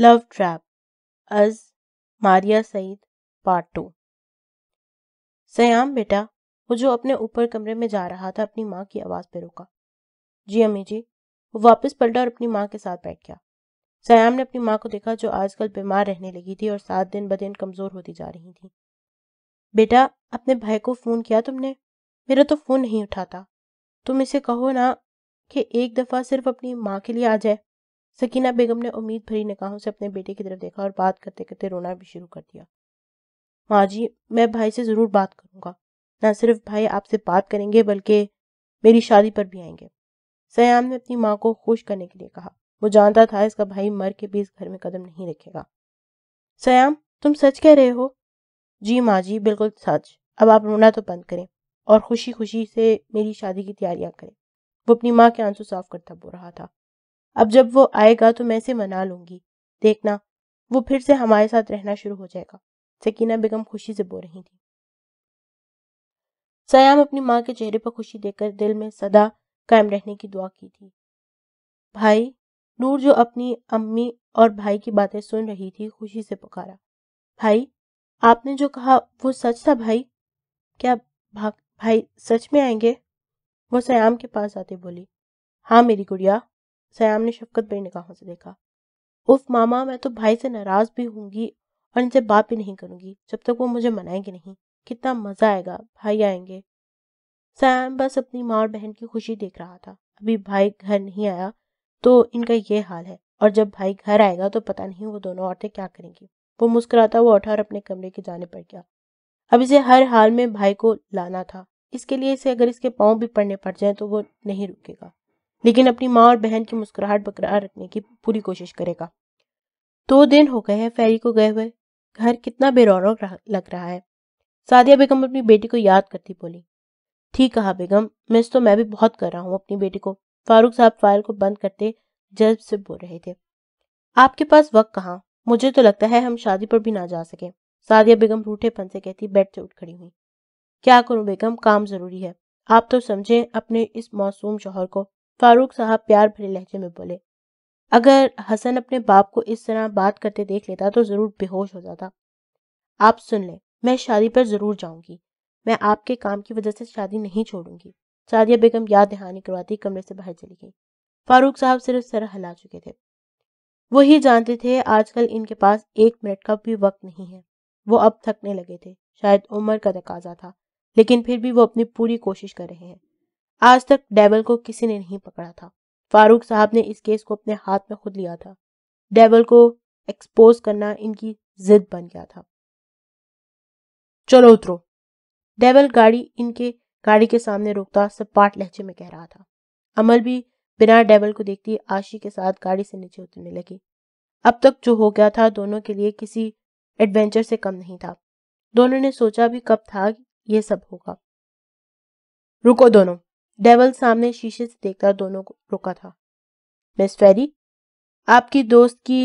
love trap अज Maria Saeed part two सयाम बेटा वो जो अपने ऊपर कमरे में जा रहा था अपनी माँ की आवाज़ पर रुका जी अम्मी जी वो वापस पलटा और अपनी माँ के साथ बैठ गया सयाम ने अपनी माँ को देखा जो आजकल बीमार रहने लगी थी और सात दिन ब दिन कमज़ोर होती जा रही थी बेटा अपने भाई को फ़ोन किया तुमने मेरा तो फ़ोन नहीं उठाता तुम इसे कहो ना कि एक दफ़ा सिर्फ अपनी माँ के लिए आ जाए सकीना बेगम ने उम्मीद भरी निकाहों से अपने बेटे की तरफ देखा और बात करते करते रोना भी शुरू कर दिया माँ जी मैं भाई से ज़रूर बात करूँगा ना सिर्फ भाई आपसे बात करेंगे बल्कि मेरी शादी पर भी आएंगे सयाम ने अपनी माँ को खुश करने के लिए कहा वो जानता था इसका भाई मर के भी इस घर में कदम नहीं रखेगा सयाम तुम सच कह रहे हो जी माँ जी बिल्कुल सच अब आप रोना तो बंद करें और खुशी खुशी से मेरी शादी की तैयारियां करें वो अपनी माँ के आंसू साफ करता बो रहा था अब जब वो आएगा तो मैं इसे मना लूंगी देखना वो फिर से हमारे साथ रहना शुरू हो जाएगा सकीना बेगम खुशी से बो रही थी सयाम अपनी माँ के चेहरे पर खुशी देखकर दिल में सदा कायम रहने की दुआ की थी भाई नूर जो अपनी अम्मी और भाई की बातें सुन रही थी खुशी से पुकारा भाई आपने जो कहा वो सच था भाई क्या भा, भाई सच में आएंगे वो सयाम के पास आते बोली हाँ मेरी गुड़िया सयाम ने शफकत भरी निगाहों से देखा उफ मामा मैं तो भाई से नाराज भी होंगी और इनसे बात भी नहीं करूंगी जब तक वो मुझे मनाएंगे नहीं कितना मजा आएगा भाई आएंगे सयाम बस अपनी माँ और बहन की खुशी देख रहा था अभी भाई घर नहीं आया तो इनका ये हाल है और जब भाई घर आएगा तो पता नहीं वो दोनों औरतें क्या करेंगी वो मुस्कुराता हुआ उठा और अपने कमरे की जाने पर गया अब इसे हर हाल में भाई को लाना था इसके लिए इसे अगर इसके पाँव भी पड़ने पड़ जाए तो वो नहीं रुकेगा लेकिन अपनी माँ और बहन की मुस्कुराहट बरकरार रखने की पूरी कोशिश करेगा दो दिन हो गए हैं फैरी को गए हुए घर कितना बेरौनक लग रहा है सादिया बेगम अपनी बेटी को याद करती बोली ठीक कहा बेगम मिस तो मैं भी बहुत कर रहा हूँ अपनी बेटी को फारूक साहब फाइल को बंद करते जल्द से बोल रहे थे आपके पास वक्त कहाँ मुझे तो लगता है हम शादी पर भी ना जा सके सादिया बेगम रूठेपन से कहती बेड से उठ खड़ी हुई क्या करूं बेगम काम जरूरी है आप तो समझे अपने इस मासूम शोहर को फारूक साहब प्यार भरे लहजे में बोले अगर हसन अपने बाप को इस तरह बात करते देख लेता तो ज़रूर बेहोश हो जाता आप सुन लें मैं शादी पर ज़रूर जाऊंगी मैं आपके काम की वजह से शादी नहीं छोड़ूंगी सादिया बेगम याद दहानी करवाती कमरे से बाहर चली गई फारूक साहब सिर्फ सर हिला चुके थे वो ही जानते थे आजकल इनके पास एक मिनट का भी वक्त नहीं है वो अब थकने लगे थे शायद उम्र का तकाजा था लेकिन फिर भी वो अपनी पूरी कोशिश कर रहे हैं आज तक डेवल को किसी ने नहीं पकड़ा था फारूक साहब ने इस केस को अपने हाथ में खुद लिया था डेवल को एक्सपोज करना इनकी जिद बन गया था चलो उतरो डेवल गाड़ी इनके गाड़ी के सामने रोकता सपाट लहजे में कह रहा था अमल भी बिना डेवल को देखती आशी के साथ गाड़ी से नीचे उतरने लगी अब तक जो हो गया था दोनों के लिए किसी एडवेंचर से कम नहीं था दोनों ने सोचा भी कब था यह सब होगा रुको दोनों डेवल सामने शीशे से देखकर दोनों को रुका था मिस फेरी आपकी दोस्त की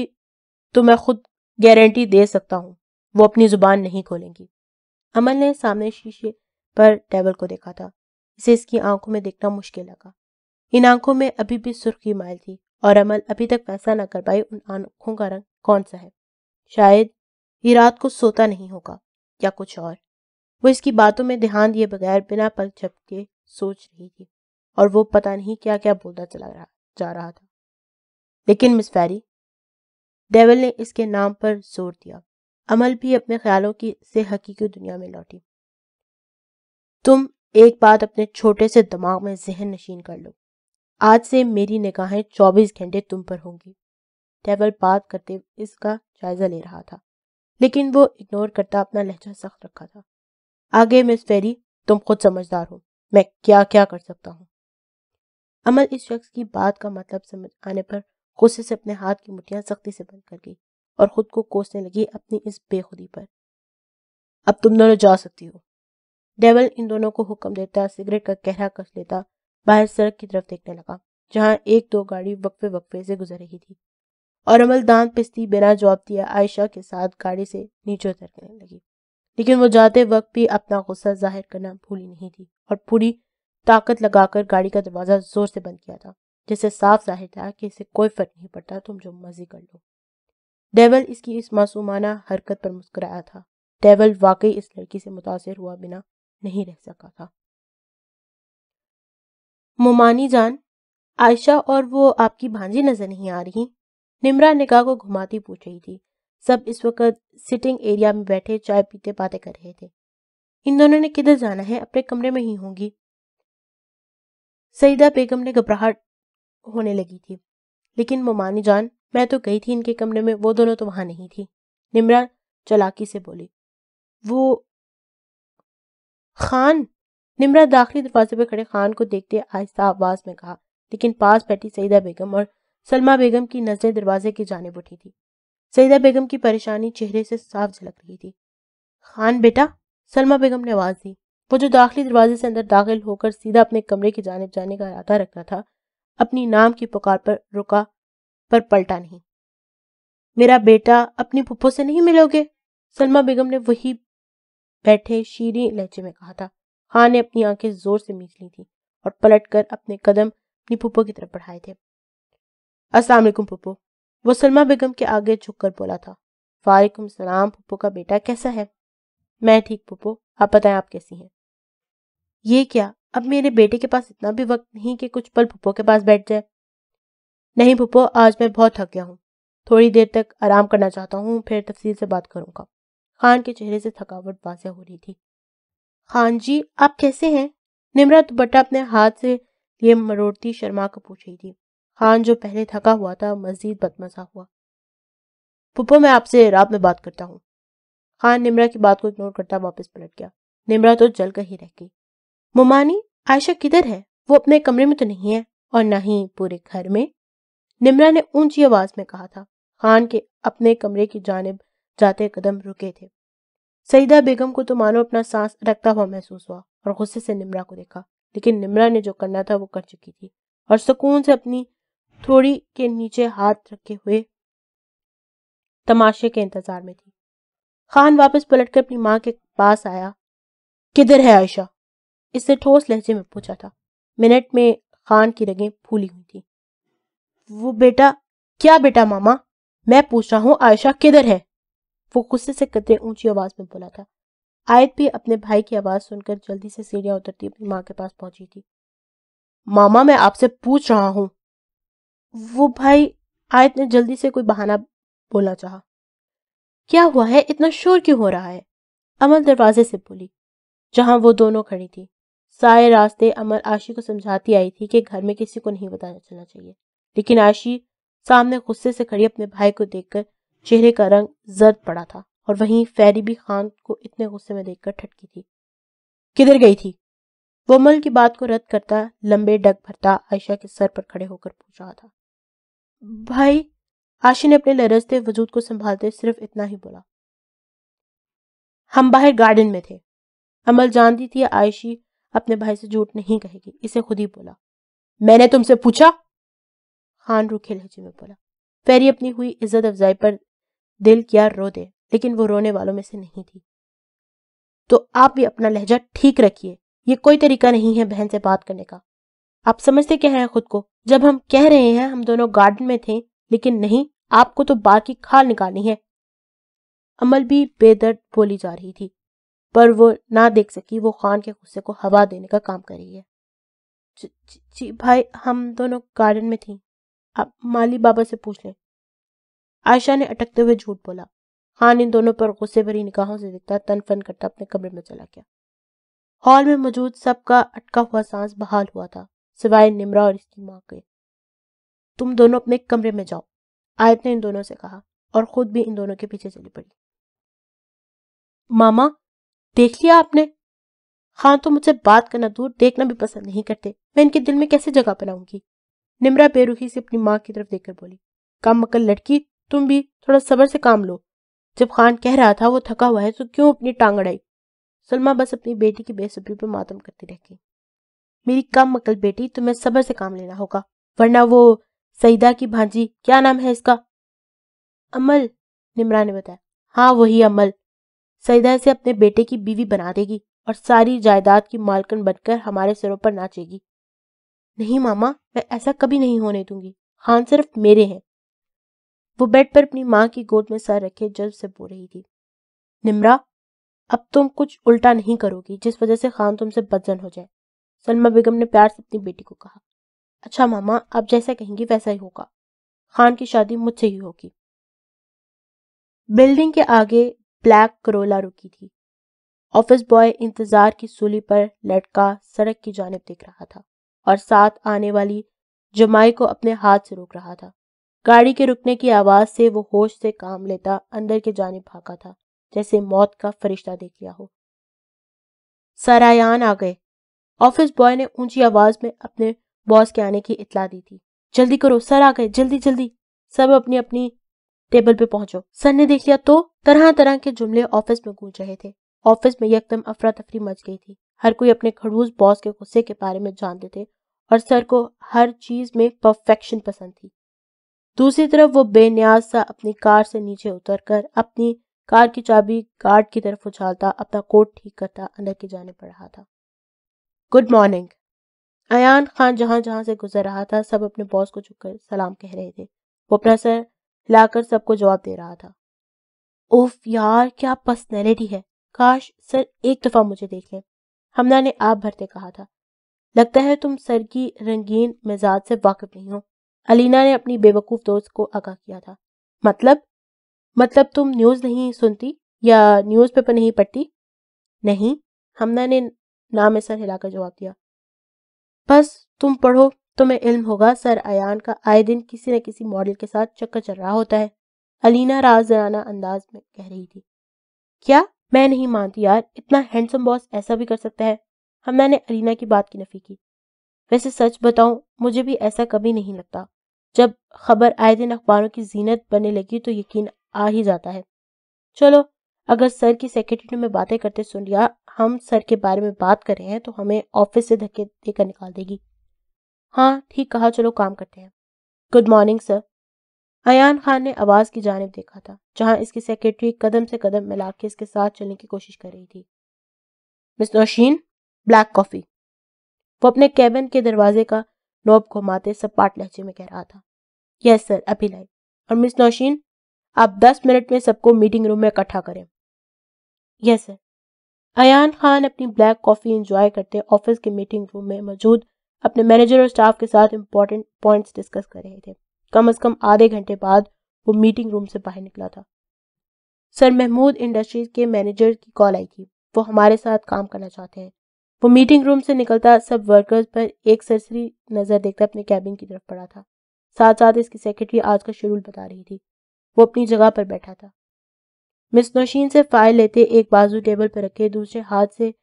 तो मैं खुद गारंटी दे सकता हूँ वो अपनी जुबान नहीं खोलेंगी अमल ने सामने शीशे पर डेवल को देखा था इसे इसकी आंखों में देखना मुश्किल लगा इन आंखों में अभी भी सुर्खी माइल थी और अमल अभी तक फैसला न कर पाई उन आंखों का रंग कौन सा है शायद ये रात को सोता नहीं होगा या कुछ और वो इसकी बातों में ध्यान दिए बगैर बिना पल झपके सोच रही थी और वो पता नहीं क्या क्या बोलता चला रहा जा रहा था लेकिन मिस फैरी डेविल ने इसके नाम पर जोर दिया अमल भी अपने ख्यालों की से हकीकी दुनिया में लौटी तुम एक बात अपने छोटे से दिमाग में जहन नशीन कर लो आज से मेरी निगाहें 24 घंटे तुम पर होंगी डेवल बात करते इसका जायजा ले रहा था लेकिन वो इग्नोर करता अपना लहजा सख्त रखा था आगे मिस फेरी तुम खुद समझदार हो मैं क्या क्या कर सकता हूँ अमल इस शख्स की बात का मतलब समझ आने पर गुस्से से अपने हाथ की मुठियां सख्ती से बंद कर गई और खुद को कोसने लगी अपनी इस बेखुदी पर अब तुम दोनों जा सकती हो डेवल इन दोनों को हुक्म देता सिगरेट का गहरा कस लेता बाहर सड़क की तरफ देखने लगा जहाँ एक दो गाड़ी वक्फे वक्फे से गुजर रही थी और अमल दांत पिस्ती बिना जवाब दिया आयशा के साथ गाड़ी से नीचे उतरने लगी लेकिन वो जाते वक्त भी अपना गुस्सा जाहिर करना भूली नहीं थी और पूरी ताकत लगाकर गाड़ी का दरवाज़ा ज़ोर से बंद किया था जिससे साफ जाहिर था कि इसे कोई फर्क नहीं पड़ता तुम जो मर्जी कर लो डेवल इसकी इस मासूमाना हरकत पर मुस्कराया था डेवल वाकई इस लड़की से मुतासर हुआ बिना नहीं रह सका था मोमानी जान आयशा और वो आपकी भांजी नजर नहीं आ रही निमरा निगाह को घुमाती पूछ रही थी सब इस वक्त सिटिंग एरिया में बैठे चाय पीते बातें कर रहे थे इन दोनों ने किधर जाना है अपने कमरे में ही होंगी सईदा बेगम ने घबराहट होने लगी थी लेकिन मोमानी जान मैं तो गई थी इनके कमरे में वो दोनों तो वहां नहीं थी निमरा चलाकी से बोली वो खान निमरा दाखिली दरवाजे पर खड़े खान को देखते आहिस्ता आवाज में कहा लेकिन पास बैठी सईदा बेगम और सलमा बेगम की नजरें दरवाजे की जानब उठी थी सईदा बेगम की परेशानी चेहरे से साफ झलक रही थी खान बेटा सलमा बेगम ने आवाज़ दी वो जो दाखिली दरवाजे से अंदर दाखिल होकर सीधा अपने कमरे की जानब जाने का इरादा रखता था अपनी नाम की पुकार पर रुका पर पलटा नहीं मेरा बेटा अपनी पुप्पो से नहीं मिलोगे सलमा बेगम ने वही बैठे शीरी लहजे में कहा था खान हाँ ने अपनी आंखें जोर से मीच ली थी और पलट कर अपने कदम अपनी पुप्पो की तरफ बढ़ाए थे अस्सलाम वालेकुम पुप्पो वो सलमा बेगम के आगे झुककर बोला था वालेकुम सलाम पुप्पो का बेटा कैसा है मैं ठीक पुप्पो आप बताएं आप कैसी हैं ये क्या अब मेरे बेटे के पास इतना भी वक्त नहीं कि कुछ पल पुप्पो के पास बैठ जाए नहीं पुप्पो आज मैं बहुत थक गया हूँ थोड़ी देर तक आराम करना चाहता हूँ फिर तफसील से बात करूँगा खान के चेहरे से थकावट वाजह हो रही थी खान जी आप कैसे हैं निमरा दुपट्टा अपने हाथ से लिए मरोड़ती शर्मा कर पूछ रही थी खान जो पहले थका हुआ था मजीद बदमजा हुआ पुप्पो मैं आपसे रात में बात करता हूँ खान हाँ, निमरा की बात को इग्नोर करता वापस पलट गया निमरा तो जल कर ही रह गई मुमानी आयशा किधर है वो अपने कमरे में तो नहीं है और ना ही पूरे घर में निमरा ने ऊंची आवाज में कहा था खान के अपने कमरे की जानब जाते कदम रुके थे सईदा बेगम को तो मानो अपना सांस रखता हुआ महसूस हुआ और गुस्से से निमरा को देखा लेकिन निमरा ने जो करना था वो कर चुकी थी और सुकून से अपनी थोड़ी के नीचे हाथ रखे हुए तमाशे के इंतजार में थी खान वापस पलटकर अपनी माँ के पास आया किधर है आयशा इससे ठोस लहजे में पूछा था मिनट में खान की रगें फूली हुई थी वो बेटा क्या बेटा मामा मैं पूछ रहा हूँ आयशा किधर है वो गुस्से से कतरे ऊंची आवाज में बोला था आयत भी अपने भाई की आवाज सुनकर जल्दी से सीढ़ियां उतरती अपनी माँ के पास पहुंची थी मामा मैं आपसे पूछ रहा हूँ वो भाई आयत ने जल्दी से कोई बहाना बोला चाहा क्या हुआ है इतना शोर क्यों हो रहा है अमल दरवाजे से बोली जहां वो दोनों खड़ी थी सारे रास्ते अमल आशी को समझाती आई थी कि घर में किसी को नहीं बताया चलना चाहिए लेकिन आशी सामने गुस्से से खड़ी अपने भाई को देखकर चेहरे का रंग जर्द पड़ा था और वहीं फैरी भी खान को इतने गुस्से में देखकर ठटकी थी किधर गई थी वो अमल की बात को रद्द करता लंबे डग भरता आयशा के सर पर खड़े होकर पूछ रहा था भाई आशी ने अपने लरजते वजूद को संभालते सिर्फ इतना ही बोला हम बाहर गार्डन में थे अमल जानती थी आयशी अपने भाई से झूठ नहीं कहेगी इसे खुद ही बोला मैंने तुमसे पूछा खान रूखे लहजे में बोला फेरी अपनी हुई इज्जत अफजाई पर दिल किया रो दे लेकिन वो रोने वालों में से नहीं थी तो आप भी अपना लहजा ठीक रखिए ये कोई तरीका नहीं है बहन से बात करने का आप समझते क्या हैं खुद को जब हम कह रहे हैं हम दोनों गार्डन में थे लेकिन नहीं आपको तो बार की खाल निकालनी है अमल भी बेदर्द बोली जा रही थी पर वो ना देख सकी वो खान के गुस्से को हवा देने का काम कर रही है जी, भाई हम दोनों गार्डन में थी आप माली बाबा से पूछ लें आयशा ने अटकते हुए झूठ बोला खान इन दोनों पर गुस्से भरी निगाहों से देखता तन फन करता अपने कमरे में चला गया हॉल में मौजूद सबका अटका हुआ सांस बहाल हुआ था सिवाय निमरा और इसकी माँ के तुम दोनों अपने कमरे में जाओ आयत ने इन दोनों से कहा और खुद भी इन दोनों के पीछे चली पड़ी मामा देख लिया आपने खान हाँ, तो मुझसे बात करना दूर देखना भी पसंद नहीं करते मैं इनके दिल में कैसे जगह बनाऊंगी निमरा बेरुखी से अपनी माँ की तरफ देखकर बोली काम मकल लड़की तुम भी थोड़ा सबर से काम लो जब खान कह रहा था वो थका हुआ है तो क्यों अपनी टांग अड़ाई सलमा बस अपनी बेटी की बेसब्री पर मातम करती रह गई मेरी कम मकल बेटी तुम्हें सबर से काम लेना होगा वरना वो सईदा की भांजी क्या नाम है इसका अमल निमरा ने बताया हाँ वही अमल सईदा इसे अपने बेटे की बीवी बना देगी और सारी जायदाद की मालकन बनकर हमारे सिरों पर नाचेगी नहीं मामा मैं ऐसा कभी नहीं होने दूंगी खान हाँ, सिर्फ मेरे हैं वो बेड पर अपनी माँ की गोद में सर रखे जल्द से बो रही थी निमरा अब तुम कुछ उल्टा नहीं करोगी जिस वजह से खान तुमसे बदजन हो जाए सलमा बेगम ने प्यार से अपनी बेटी को कहा अच्छा मामा आप जैसा कहेंगी वैसा ही होगा खान की शादी मुझसे ही होगी बिल्डिंग के आगे ब्लैक करोला रुकी थी ऑफिस बॉय इंतजार की सूली पर लटका सड़क की जानब देख रहा था और साथ आने वाली जमाई को अपने हाथ से रोक रहा था गाड़ी के रुकने की आवाज से वो होश से काम लेता अंदर के जाने भागा था जैसे मौत का फरिश्ता देख लिया हो सरायान आ गए ऑफिस बॉय ने ऊंची आवाज में अपने बॉस के आने की इतला दी थी जल्दी करो सर आ गए जल्दी जल्दी सब अपनी अपनी टेबल पे पहुंचो सर ने देख लिया तो तरह तरह के जुमले ऑफिस में गूंज रहे थे ऑफिस में यकदम अफरा तफरी मच गई थी हर कोई अपने खड़ूस बॉस के गुस्से के बारे में जानते थे और सर को हर चीज में परफेक्शन पसंद थी दूसरी तरफ वो बेन्याज सा अपनी कार से नीचे उतरकर अपनी कार की चाबी गार्ड की तरफ उछालता अपना कोट ठीक करता अंदर की जाने पड़ रहा था गुड मॉर्निंग अयान खान जहां जहां से गुजर रहा था सब अपने बॉस को झुककर सलाम कह रहे थे वो अपना सर हिलाकर सबको जवाब दे रहा था उफ यार क्या पर्सनैलिटी है काश सर एक दफा मुझे देख लें हमना ने आप भरते कहा था लगता है तुम सर की रंगीन मिजाज से वाकिफ नहीं हो अलीना ने अपनी बेवकूफ दोस्त को आगाह किया था मतलब मतलब तुम न्यूज नहीं सुनती या न्यूज पेपर नहीं पढ़ती नहीं हमना ने नाम सर हिलाकर जवाब दिया बस तुम पढ़ो तुम्हें इल्म होगा सर अयान का आए दिन किसी न किसी मॉडल के साथ चक्कर चल रहा होता है अलीना राजाना अंदाज में कह रही थी क्या मैं नहीं मानती यार इतना हैंडसम बॉस ऐसा भी कर सकता है हम हाँ, मैंने अलीना की बात की नफी की वैसे सच बताऊं मुझे भी ऐसा कभी नहीं लगता जब खबर आए दिन अखबारों की जीनत बनने लगी तो यकीन आ ही जाता है चलो अगर सर की सेक्रेटरी ने मैं बातें करते सुन लिया हम सर के बारे में बात कर रहे हैं तो हमें ऑफिस से धक्के देकर निकाल देगी हाँ ठीक कहा चलो काम करते हैं good morning sir Ayan Khan ने आवाज़ की जानब देखा था जहां इसकी सेक्रेटरी कदम से कदम मिला के इसके साथ चलने की कोशिश कर रही थी मिस नौशीन ब्लैक कॉफ़ी वो अपने कैबिन के दरवाजे का नोब घुमाते सपाट लहजे में कह रहा था यस सर अभी लाई और मिस नौशीन आप दस मिनट में सबको मीटिंग रूम में इकट्ठा करें यस सर अयान खान अपनी ब्लैक कॉफ़ी इंजॉय करते ऑफिस के मीटिंग रूम में मौजूद अपने मैनेजर और स्टाफ के साथ इंपॉर्टेंट पॉइंट्स डिस्कस कर रहे थे कम अज कम आधे घंटे बाद वो मीटिंग रूम से बाहर निकला था सर महमूद इंडस्ट्रीज के मैनेजर की कॉल आई थी वो हमारे साथ काम करना चाहते हैं वो मीटिंग रूम से निकलता सब वर्कर्स पर एक सरसरी नज़र देखकर अपने कैबिन की तरफ पड़ा था साथ साथ इसकी सेक्रेटरी आज का शेड्यूल बता रही थी वो अपनी जगह पर बैठा था मिस नौशीन से फाइल लेते एक बाजू टेबल पर रखे दूसरे हाथ से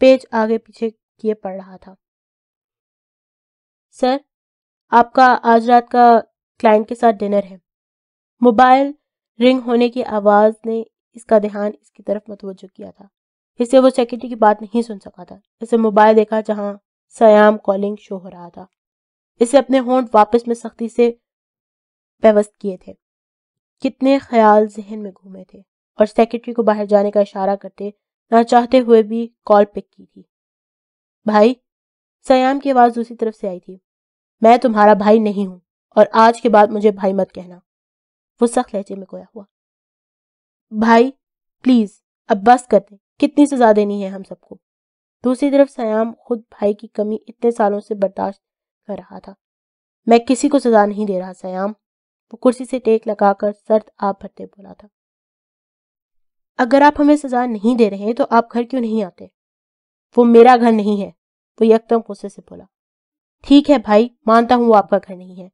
पेज आगे पीछे किए पढ़ रहा था सर आपका आज रात का क्लाइंट के साथ डिनर है मोबाइल रिंग होने की आवाज़ ने इसका ध्यान इसकी तरफ मतवज किया था इससे वो सेक्रेटरी की बात नहीं सुन सका था इसे मोबाइल देखा जहाँ सयाम कॉलिंग शो हो रहा था इसे अपने होंठ वापस में सख्ती से व्यवस्थ किए थे कितने ख्याल जहन में घूमे थे और सेक्रेटरी को बाहर जाने का इशारा करते ना चाहते हुए भी कॉल पिक की थी भाई सयाम की आवाज़ दूसरी तरफ से आई थी मैं तुम्हारा भाई नहीं हूं और आज के बाद मुझे भाई मत कहना वो सख्त लहजे में गोया हुआ भाई प्लीज़ अब बस कर दे कितनी सजा देनी है हम सबको दूसरी तरफ सयाम खुद भाई की कमी इतने सालों से बर्दाश्त कर रहा था मैं किसी को सजा नहीं दे रहा सयाम वो कुर्सी से टेक लगाकर सर्द आप भरते बोला था अगर आप हमें सजा नहीं दे रहे तो आप घर क्यों नहीं आते वो मेरा घर नहीं है वो तो यकदम गुस्से से बोला ठीक है भाई मानता हूँ वो आपका घर नहीं है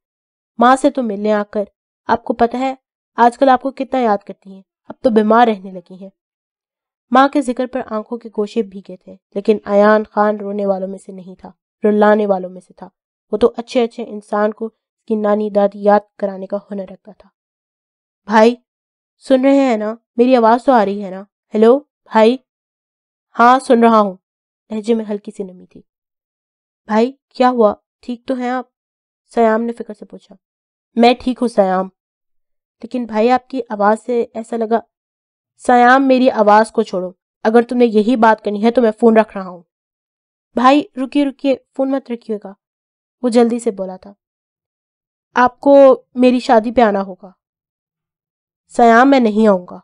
माँ से तो मिलने आकर आपको पता है आजकल आपको कितना याद करती हैं अब तो बीमार रहने लगी हैं माँ के जिक्र पर आंखों के गोशे भीगे थे लेकिन अयान खान रोने वालों में से नहीं था रुलाने वालों में से था वो तो अच्छे अच्छे इंसान को उसकी नानी दादी याद कराने का हुनर रखता था भाई सुन रहे हैं ना मेरी आवाज़ तो आ रही है ना हेलो भाई हाँ सुन रहा हूँ लहजे में हल्की सी नमी थी भाई क्या हुआ ठीक तो हैं आप सयाम ने फिक्र से पूछा मैं ठीक हूँ सयाम लेकिन भाई आपकी आवाज़ से ऐसा लगा सयाम मेरी आवाज़ को छोड़ो अगर तुमने यही बात करनी है तो मैं फ़ोन रख रहा हूँ भाई रुकिए रुकिए फ़ोन मत रखिएगा वो जल्दी से बोला था आपको मेरी शादी पे आना होगा सयाम मैं नहीं आऊँगा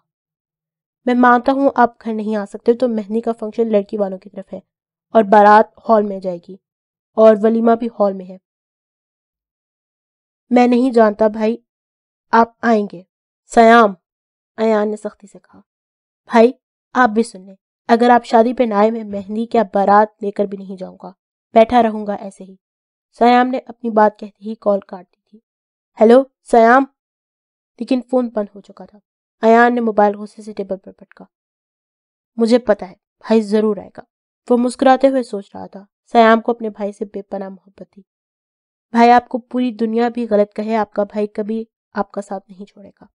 मैं मानता हूँ आप घर नहीं आ सकते तो मेहंदी का फंक्शन लड़की वालों की तरफ है और बारात हॉल में जाएगी और वलीमा भी हॉल में है मैं नहीं जानता भाई आप आएंगे सयाम अयान ने सख्ती से कहा भाई आप भी सुन लें अगर आप शादी पे ना आए मैं मेहंदी क्या बारात लेकर भी नहीं जाऊंगा बैठा रहूंगा ऐसे ही सयाम ने अपनी बात कहते ही कॉल काट दी थी हेलो सयाम लेकिन फोन बंद हो चुका था अयान ने मोबाइल गुस्से से टेबल पर पटका मुझे पता है भाई जरूर आएगा वो मुस्कुराते हुए सोच रहा था सयाम को अपने भाई से बेपना मोहब्बत थी भाई आपको पूरी दुनिया भी गलत कहे आपका भाई कभी आपका साथ नहीं छोड़ेगा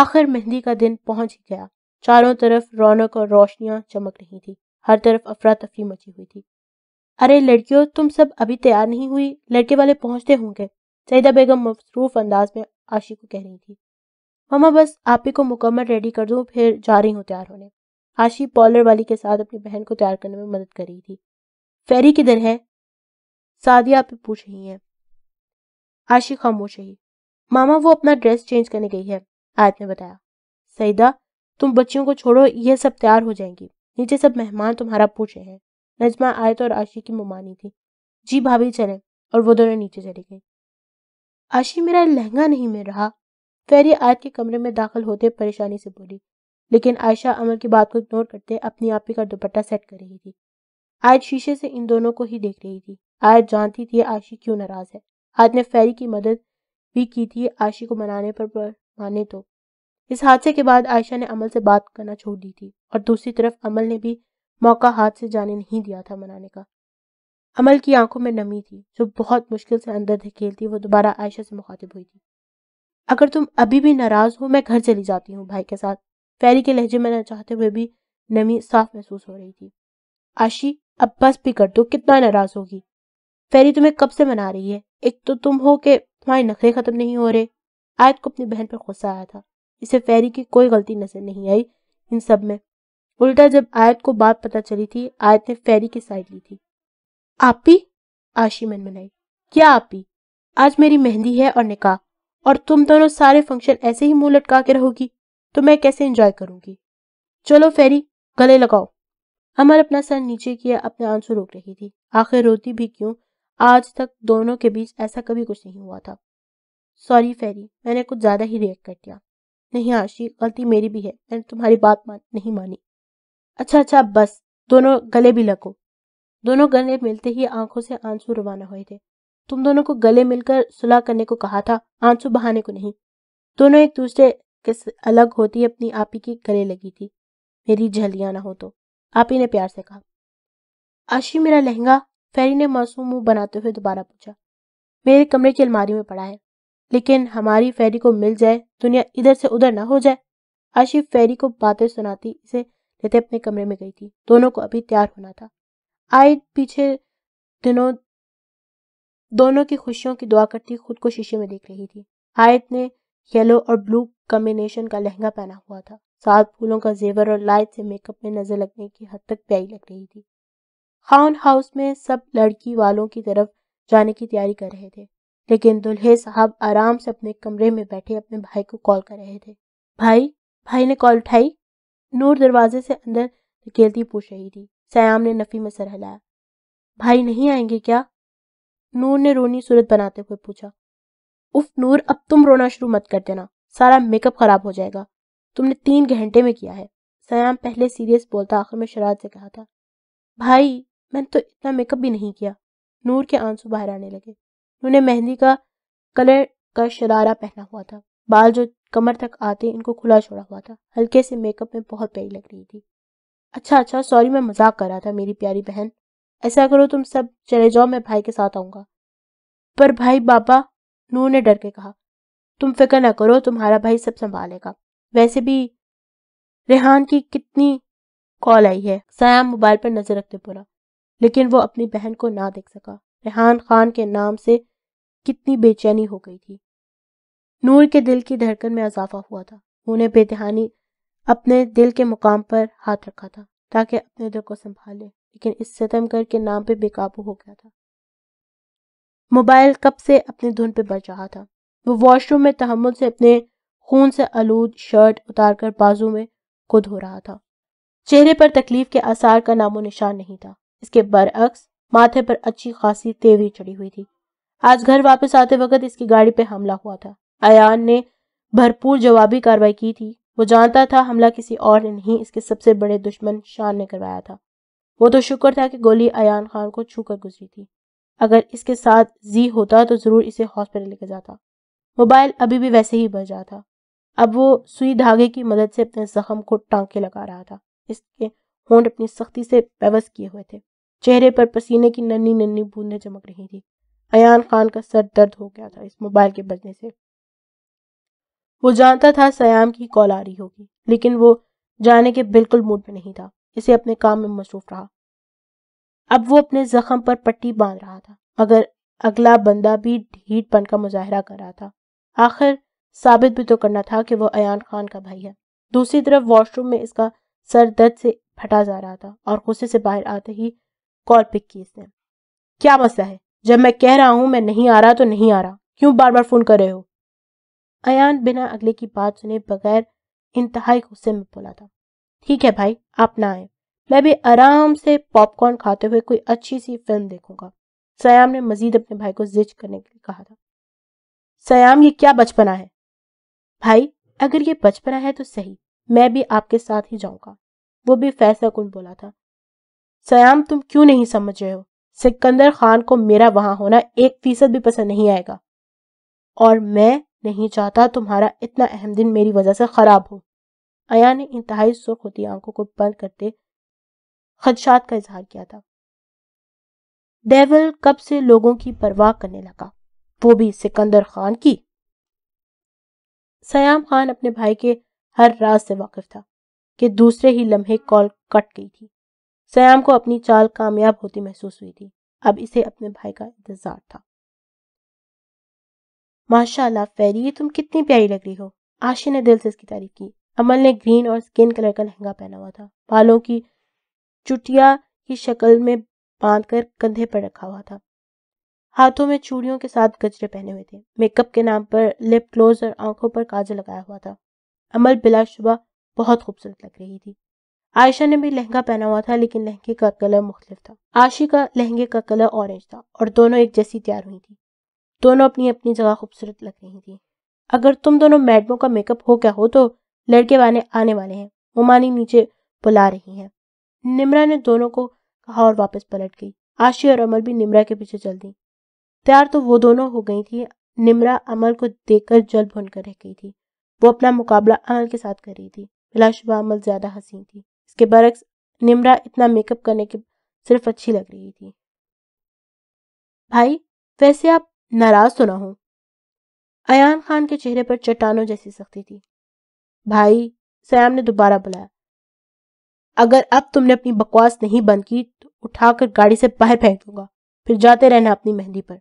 आखिर मेहंदी का दिन पहुंच ही गया चारों तरफ रौनक और रोशनियां चमक रही थी हर तरफ अफरा तफरी मची हुई थी अरे लड़कियों तुम सब अभी तैयार नहीं हुई लड़के वाले पहुंचते होंगे सईदा बेगम मसरूफ अंदाज में आशी को कह रही थी मामा बस आप ही को मुकम्मल रेडी कर दूँ फिर जा रही हूँ तैयार होने आशी पॉलर वाली के साथ अपनी बहन को तैयार करने में मदद कर रही थी फेरी किधर है सादिया आप पूछ रही हैं आशी खामोश रही मामा वो अपना ड्रेस चेंज करने गई है आयत ने बताया सईदा तुम बच्चियों को छोड़ो ये सब तैयार हो जाएंगी नीचे सब मेहमान तुम्हारा पूछ रहे हैं नजमा आयत और आशी की मुमानी थी जी भाभी चले और वो दोनों नीचे चली गई आशी मेरा लहंगा नहीं मिल रहा फेरी आयत के कमरे में दाखिल होते परेशानी से बोली लेकिन आयशा अमर की बात को इग्नोर करते अपनी आप ही का दुपट्टा सेट कर रही थी आयत शीशे से इन दोनों को ही देख रही थी आयत जानती थी आशी क्यों नाराज है आज ने फैरी की मदद भी की थी आशी को मनाने पर, पर माने तो इस हादसे के बाद आयशा ने अमल से बात करना छोड़ दी थी और दूसरी तरफ अमल ने भी मौका हाथ से जाने नहीं दिया था मनाने का अमल की आंखों में नमी थी जो बहुत मुश्किल से अंदर धकेल थी वो दोबारा आयशा से मुखातिब हुई थी अगर तुम अभी भी नाराज हो मैं घर चली जाती हूँ भाई के साथ फैरी के लहजे में न चाहते हुए भी नमी साफ महसूस हो रही थी आशी अब बस भी कर दो कितना नाराज होगी फैरी तुम्हें कब से मना रही है एक तो तुम हो कि तुम्हारे नखरे खत्म नहीं हो रहे आयत को अपनी बहन पर गुस्सा आया था इसे फैरी की कोई गलती नजर नहीं आई इन सब में उल्टा जब आयत को बात पता चली थी आयत ने फैरी की साइड ली थी आप आशी मन मनाई क्या आप आज मेरी मेहंदी है और निकाह और तुम दोनों सारे फंक्शन ऐसे ही मुंह लटका के रहोगी तो मैं कैसे एंजॉय करूंगी चलो फेरी गले लगाओ अमर अपना सर नीचे किया अपने आंसू रोक रही थी आखिर रोती भी क्यों आज तक दोनों के बीच ऐसा कभी कुछ नहीं हुआ था सॉरी फेरी मैंने कुछ ज्यादा ही रिएक्ट कर दिया नहीं आशी गलती मेरी भी है मैंने तुम्हारी बात मान, नहीं मानी अच्छा अच्छा बस दोनों गले भी लगो दोनों गले मिलते ही आंखों से आंसू रवाना हुए थे तुम दोनों को गले मिलकर सुलह करने को कहा था आंसू बहाने को नहीं दोनों एक दूसरे के अलग होती अपनी आपी की गले लगी थी मेरी झलिया ना हो तो आपी ने प्यार से कहा आशी मेरा लहंगा फेरी ने मासूम मुंह बनाते हुए दोबारा पूछा मेरे कमरे की अलमारी में पड़ा है लेकिन हमारी फेरी को मिल जाए दुनिया इधर से उधर ना हो जाए आशी फेरी को बातें सुनाती इसे लेते अपने कमरे में गई थी दोनों को अभी तैयार होना था आए पीछे दिनों दोनों की खुशियों की दुआ करती खुद को शीशे में देख रही थी आयत ने येलो और ब्लू कम्बिनेशन का लहंगा पहना हुआ था साथ फूलों का जेवर और लाइट से मेकअप में नजर लगने की हद तक प्यारी लग रही थी खान हाउस में सब लड़की वालों की तरफ जाने की तैयारी कर रहे थे लेकिन दुल्हे साहब आराम से अपने कमरे में बैठे अपने भाई को कॉल कर रहे थे भाई भाई ने कॉल उठाई नूर दरवाजे से अंदर धकेलती पूछ रही थी सयाम ने नफी में सर हिलाया भाई नहीं आएंगे क्या नूर ने रोनी सूरत बनाते हुए पूछा उफ नूर अब तुम रोना शुरू मत कर देना सारा मेकअप खराब हो जाएगा तुमने तीन घंटे में किया है सयाम पहले सीरियस बोलता आखिर में शरारत से कहा था भाई मैंने तो इतना मेकअप भी नहीं किया नूर के आंसू बाहर आने लगे उन्होंने मेहंदी का कलर का शरारा पहना हुआ था बाल जो कमर तक आते इनको खुला छोड़ा हुआ था हल्के से मेकअप में बहुत प्यारी लग रही थी अच्छा अच्छा सॉरी मैं मजाक कर रहा था मेरी प्यारी बहन ऐसा करो तुम सब चले जाओ मैं भाई के साथ आऊंगा पर भाई बाबा नूह ने डर के कहा तुम फिक्र ना करो तुम्हारा भाई सब संभालेगा वैसे भी रेहान की कितनी कॉल आई है सयाम मोबाइल पर नजर रखते पूरा लेकिन वो अपनी बहन को ना देख सका रेहान खान के नाम से कितनी बेचैनी हो गई थी नूर के दिल की धड़कन में इजाफा हुआ था उन्हें बेतहानी अपने दिल के मुकाम पर हाथ रखा था ताकि अपने दिल को संभाले लेकिन इस सितमगर के नाम पे बेकाबू हो गया था मोबाइल कब से अपनी धुन पे बच रहा था वो वॉशरूम में तहमुल से अपने खून से आलूद शर्ट उतारकर बाजू में को धो रहा था चेहरे पर तकलीफ के आसार का नामो निशान नहीं था इसके बरअक्स माथे पर अच्छी खासी तेवरी चढ़ी हुई थी आज घर वापस आते वक्त इसकी गाड़ी पे हमला हुआ था अयान ने भरपूर जवाबी कार्रवाई की थी वो जानता था हमला किसी और ने नहीं इसके सबसे बड़े दुश्मन शान ने करवाया था वो तो शुक्र था कि गोली अयान खान को छू कर गुजरी थी अगर इसके साथ जी होता तो ज़रूर इसे हॉस्पिटल लेकर जाता मोबाइल अभी भी वैसे ही बढ़ था अब वो सुई धागे की मदद से अपने जख्म को टांके लगा रहा था इसके होंड अपनी सख्ती से पेवस किए हुए थे चेहरे पर पसीने की नन्नी नन्नी बूंदें चमक रही थी अयान खान का सर दर्द हो गया था इस मोबाइल के बजने से वो जानता था सयाम की कॉल आ रही होगी लेकिन वो जाने के बिल्कुल मूड में नहीं था इसे अपने काम में मसरूफ रहा अब वो अपने जख्म पर पट्टी बांध रहा था मगर अगला बंदा भी पन का मुजाहरा कर रहा था आखिर साबित भी तो करना था कि वो अयान खान का भाई है दूसरी तरफ वॉशरूम में इसका सर दर्द से फटा जा रहा था और गुस्से से बाहर आते ही कॉल पिक की इसने क्या मसला है जब मैं कह रहा हूं मैं नहीं आ रहा तो नहीं आ रहा क्यों बार बार फोन कर रहे हो अयान बिना अगले की बात सुने बगैर इंतहाई गुस्से में बोला था ठीक है भाई आप ना आए मैं भी आराम से पॉपकॉर्न खाते हुए कोई अच्छी सी फिल्म देखूंगा सयाम ने मजीद अपने भाई को जिज करने के लिए कहा था सयाम ये क्या बचपना है भाई अगर ये बचपना है तो सही मैं भी आपके साथ ही जाऊंगा वो भी फैसला कुन बोला था सयाम तुम क्यों नहीं समझ रहे हो सिकंदर खान को मेरा वहां होना एक फीसद भी पसंद नहीं आएगा और मैं नहीं चाहता तुम्हारा इतना अहम दिन मेरी वजह से ख़राब हो अया ने इंतहाई सुर्ख होती आंखों को बंद करते खदशात का इजहार किया था डेविल कब से लोगों की परवाह करने लगा वो भी सिकंदर खान की सयाम खान अपने भाई के हर राज से वाकिफ था कि दूसरे ही लम्हे कॉल कट गई थी सयाम को अपनी चाल कामयाब होती महसूस हुई थी अब इसे अपने भाई का इंतजार था माशाल्लाह फेरी ये तुम कितनी प्यारी लग रही हो आशी ने दिल से इसकी तारीफ की अमल ने ग्रीन और स्किन कलर का लहंगा पहना हुआ था बालों की चुटिया की शक्ल में बांध कर कंधे पर रखा हुआ था हाथों में चूड़ियों के साथ गजरे पहने हुए थे मेकअप के नाम पर लिप ग्लोज और आंखों पर काजल लगाया हुआ था अमल बिलाशुबा बहुत खूबसूरत लग रही थी आयशा ने भी लहंगा पहना हुआ था लेकिन लहंगे का कलर मुख्तलिफ था आशी का लहंगे का कलर ऑरेंज था और दोनों एक जैसी तैयार हुई थी दोनों अपनी अपनी जगह खूबसूरत लग रही थी अगर तुम दोनों मैडमों का मेकअप हो क्या हो तो लड़के वाले आने वाले हैं उमानी नीचे बुला रही हैं निमरा ने दोनों को कहा और वापस पलट गई आशी और अमल भी निमरा के पीछे चल दी तैयार तो वो दोनों हो गई थी निमरा अमल को देखकर जल भुन कर रह गई थी वो अपना मुकाबला अमल के साथ कर रही थी बिलाशुबा अमल ज्यादा हसीन थी इसके बरक्स निमरा इतना मेकअप करने के सिर्फ अच्छी लग रही थी भाई वैसे आप नाराज तो ना हो अयान खान के चेहरे पर चट्टानों जैसी सख्ती थी भाई सयाम ने दोबारा बुलाया अगर अब तुमने अपनी बकवास नहीं बंद की तो उठाकर गाड़ी से बाहर फेंक दूंगा फिर जाते रहना अपनी मेहंदी पर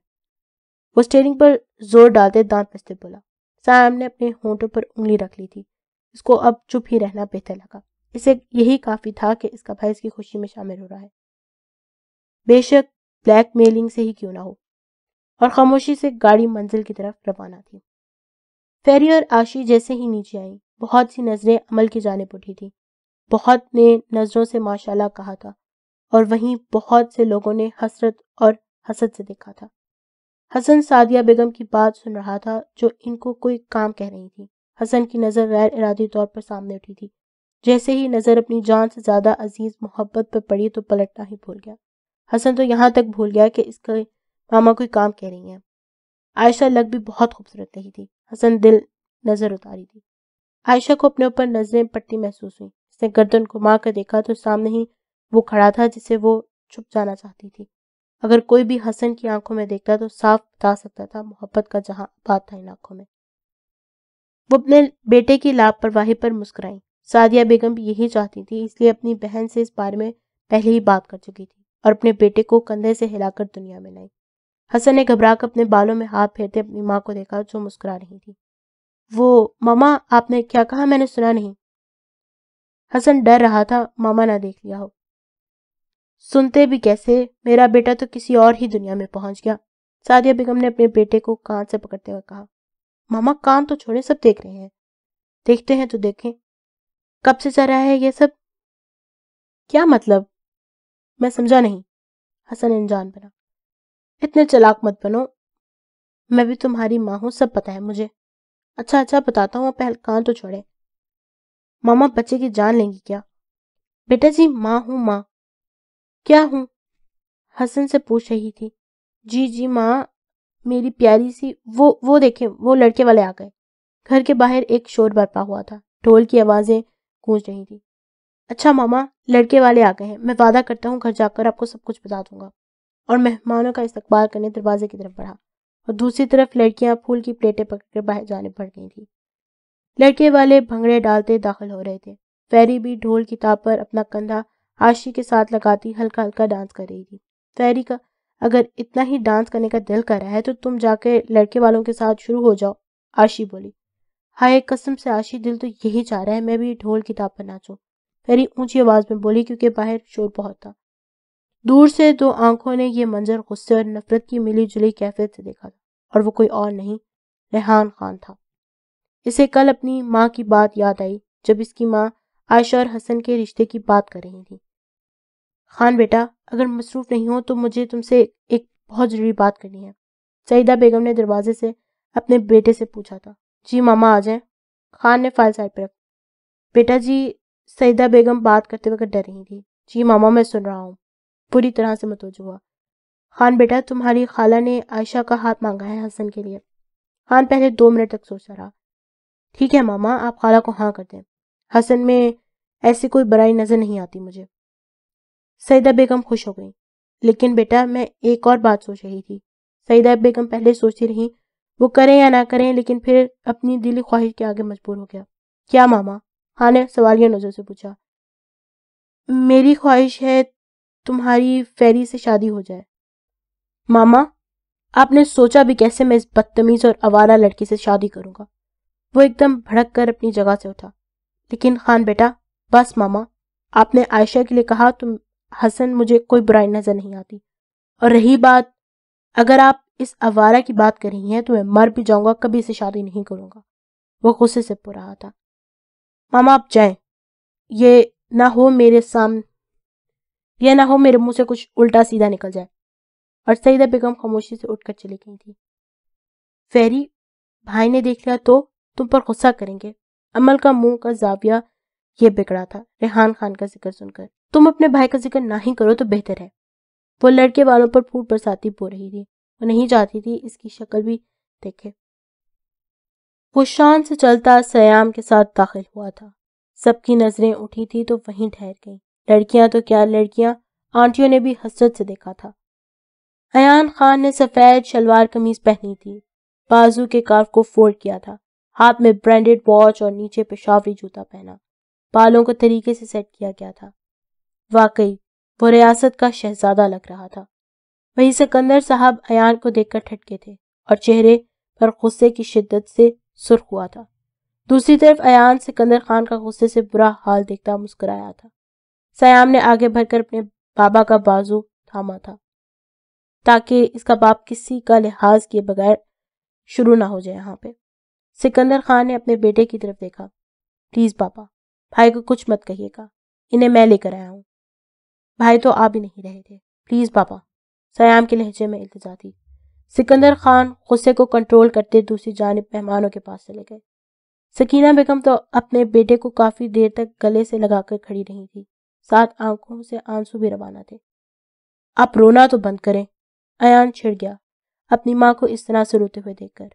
वो स्टेयरिंग पर जोर डालते दांत पसते बोला सयाम ने अपने होंठों पर उंगली रख ली थी इसको अब चुप ही रहना बेहतर लगा इसे यही काफी था कि इसका भाई इसकी खुशी में शामिल हो रहा है बेशक ब्लैकमेलिंग से ही क्यों ना हो और खामोशी से गाड़ी मंजिल की तरफ रवाना थी फेरी और आशी जैसे ही नीचे आई बहुत सी नजरें अमल की जानब उठी थी बहुत ने नजरों से माशाल्लाह कहा था और वहीं बहुत से लोगों ने हसरत और हसद से देखा था हसन सादिया बेगम की बात सुन रहा था जो इनको कोई काम कह रही थी हसन की नज़र गैर इरादी तौर पर सामने उठी थी जैसे ही नज़र अपनी जान से ज़्यादा अजीज मोहब्बत पर पड़ी तो पलटना ही भूल गया हसन तो यहाँ तक भूल गया कि इसके मामा कोई काम कह रही हैं आयशा लग भी बहुत खूबसूरत रही थी हसन दिल नज़र उतारी थी आयशा को अपने ऊपर नजरें पट्टी महसूस हुई उसने गर्दन घुमा कर देखा तो सामने ही वो खड़ा था जिसे वो छुप जाना चाहती थी अगर कोई भी हसन की आंखों में देखता तो साफ बता सकता था मोहब्बत का जहां बात था इन आंखों में वो अपने बेटे की लापरवाही पर मुस्कुराई सादिया बेगम भी यही चाहती थी इसलिए अपनी बहन से इस बारे में पहले ही बात कर चुकी थी और अपने बेटे को कंधे से हिलाकर दुनिया में लाई हसन ने घबरा कर अपने बालों में हाथ फेरते अपनी माँ को देखा जो मुस्कुरा रही थी वो मामा आपने क्या कहा मैंने सुना नहीं हसन डर रहा था मामा ना देख लिया हो सुनते भी कैसे मेरा बेटा तो किसी और ही दुनिया में पहुंच गया सादिया बेगम ने अपने बेटे को कान से पकड़ते हुए कहा मामा कान तो छोड़े सब देख रहे हैं देखते हैं तो देखें कब से चल रहा है ये सब क्या मतलब मैं समझा नहीं हसन अनजान बना इतने चलाक मत बनो मैं भी तुम्हारी माँ हूं सब पता है मुझे अच्छा अच्छा बताता हूँ पहल कान तो छोड़े मामा बच्चे की जान लेंगी क्या बेटा जी माँ हूँ माँ क्या हूँ हसन से पूछ रही थी जी जी माँ मेरी प्यारी सी वो वो देखे वो लड़के वाले आ गए घर के बाहर एक शोर बरपा हुआ था ढोल की आवाजें गूंज रही थी अच्छा मामा लड़के वाले आ गए हैं मैं वादा करता हूँ घर जाकर आपको सब कुछ बता दूंगा और मेहमानों का इस्तकबाल करने दरवाजे की तरफ बढ़ा और दूसरी तरफ लड़कियां फूल की प्लेटें पकड़कर बाहर जाने पड़ गई थी लड़के वाले भंगड़े डालते दाखिल हो रहे थे फैरी भी ढोल की ताप पर अपना कंधा आशी के साथ लगाती हल्का हल्का डांस कर रही थी फैरी का अगर इतना ही डांस करने का दिल कर रहा है तो तुम जाके लड़के वालों के साथ शुरू हो जाओ आशी बोली हाय कसम से आशी दिल तो यही चाह रहा है मैं भी ढोल की ताप पर नाचूं फैरी ऊंची आवाज में बोली क्योंकि बाहर शोर बहुत था दूर से दो तो आंखों ने यह मंजर गुस्से और नफरत की मिली जुली कैफियत से देखा था और वो कोई और नहीं रेहान खान था इसे कल अपनी माँ की बात याद आई जब इसकी माँ आयशा और हसन के रिश्ते की बात कर रही थी खान बेटा अगर मसरूफ नहीं हो तो मुझे तुमसे एक बहुत ज़रूरी बात करनी है सईदा बेगम ने दरवाजे से अपने बेटे से पूछा था जी मामा आ जाए खान ने फाइल साइड पर रखी बेटा जी सईदा बेगम बात करते वक्त डर रही थी जी मामा मैं सुन रहा हूँ पूरी तरह से मतवज हुआ खान बेटा तुम्हारी खाला ने आयशा का हाथ मांगा है हसन के लिए खान पहले दो मिनट तक सोचता रहा ठीक है मामा आप खाला को हाँ कर दें हसन में ऐसी कोई बराई नज़र नहीं आती मुझे सईदा बेगम खुश हो गई लेकिन बेटा मैं एक और बात सोच रही थी सईदा बेगम पहले सोचती रही वो करें या ना करें लेकिन फिर अपनी दिली ख्वाहिश के आगे मजबूर हो गया क्या मामा खान ने सवालिया नज़र से पूछा मेरी ख्वाहिश है तुम्हारी फेरी से शादी हो जाए मामा आपने सोचा भी कैसे मैं इस बदतमीज और आवारा लड़की से शादी करूंगा वो एकदम भड़क कर अपनी जगह से उठा लेकिन खान बेटा बस मामा आपने आयशा के लिए कहा तुम हसन मुझे कोई बुराई नजर नहीं आती और रही बात अगर आप इस आवारा की बात कर रही हैं तो मैं मर भी जाऊंगा कभी इसे शादी नहीं करूंगा वो गुस्से से पुरा रहा था मामा आप जाए ये ना हो मेरे सामने यह ना हो मेरे मुंह से कुछ उल्टा सीधा निकल जाए और सईदा बेगम खामोशी से उठकर चली गई थी फेरी भाई ने देख लिया तो तुम पर गुस्सा करेंगे अमल का मुंह का जाविया यह बिगड़ा था रेहान खान का जिक्र सुनकर तुम अपने भाई का जिक्र ना ही करो तो बेहतर है वो लड़के वालों पर फूट बरसाती बो रही थी वो नहीं चाहती थी इसकी शक्ल भी देखे वो शान से चलता सयाम के साथ दाखिल हुआ था सबकी नजरें उठी थी तो वहीं ठहर गई लड़कियां तो क्या लड़कियां आंटियों ने भी हसरत से देखा था अयान खान ने सफेद शलवार कमीज पहनी थी बाजू के कार्फ को फोल्ड किया था हाथ में ब्रांडेड वॉच और नीचे पेशावरी जूता पहना बालों को तरीके से सेट किया गया था वाकई वो रियासत का शहजादा लग रहा था वहीं सिकंदर साहब अयान को देखकर ठटके थे और चेहरे पर गुस्से की शिद्दत से सुर्ख हुआ था दूसरी तरफ अयान सिकंदर खान का गुस्से से बुरा हाल देखता मुस्कुराया था सयाम ने आगे भरकर अपने बाबा का बाजू थामा था ताकि इसका बाप किसी का लिहाज किए बगैर शुरू ना हो जाए यहाँ पे सिकंदर खान ने अपने बेटे की तरफ देखा प्लीज पापा भाई को कुछ मत कहिएगा इन्हें मैं लेकर आया हूँ भाई तो आ भी नहीं रहे थे प्लीज पापा सयाम के लहजे में इल्तजा थी सिकंदर खान गुस्से को कंट्रोल करते दूसरी जानब मेहमानों के पास चले गए सकीना बेगम तो अपने बेटे को काफी देर तक गले से लगाकर खड़ी रही थी सात आंखों से आंसू भी रवाना थे आप रोना तो बंद करें अन छिड़ गया अपनी माँ को इस तरह से रोते हुए देखकर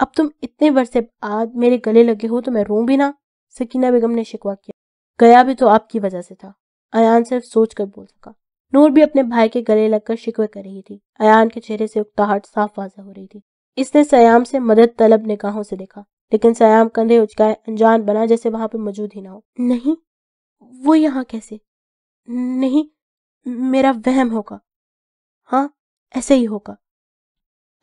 अब तुम इतने वर्षे बाद मेरे गले लगे हो तो मैं रो भी ना सकीना बेगम ने शिकवा किया गया भी तो आपकी वजह से था अन सिर्फ सोच कर बोल सका नूर भी अपने भाई के गले लगकर शिकवे कर रही थी अन के चेहरे से उकताहट साफ वाजा हो रही थी इसने सयाम से मदद तलब निगाहों से देखा लेकिन सयाम कंधे उचकाए अनजान बना जैसे वहां पर मौजूद ही ना हो नहीं वो यहाँ कैसे नहीं मेरा वहम होगा हाँ ऐसे ही होगा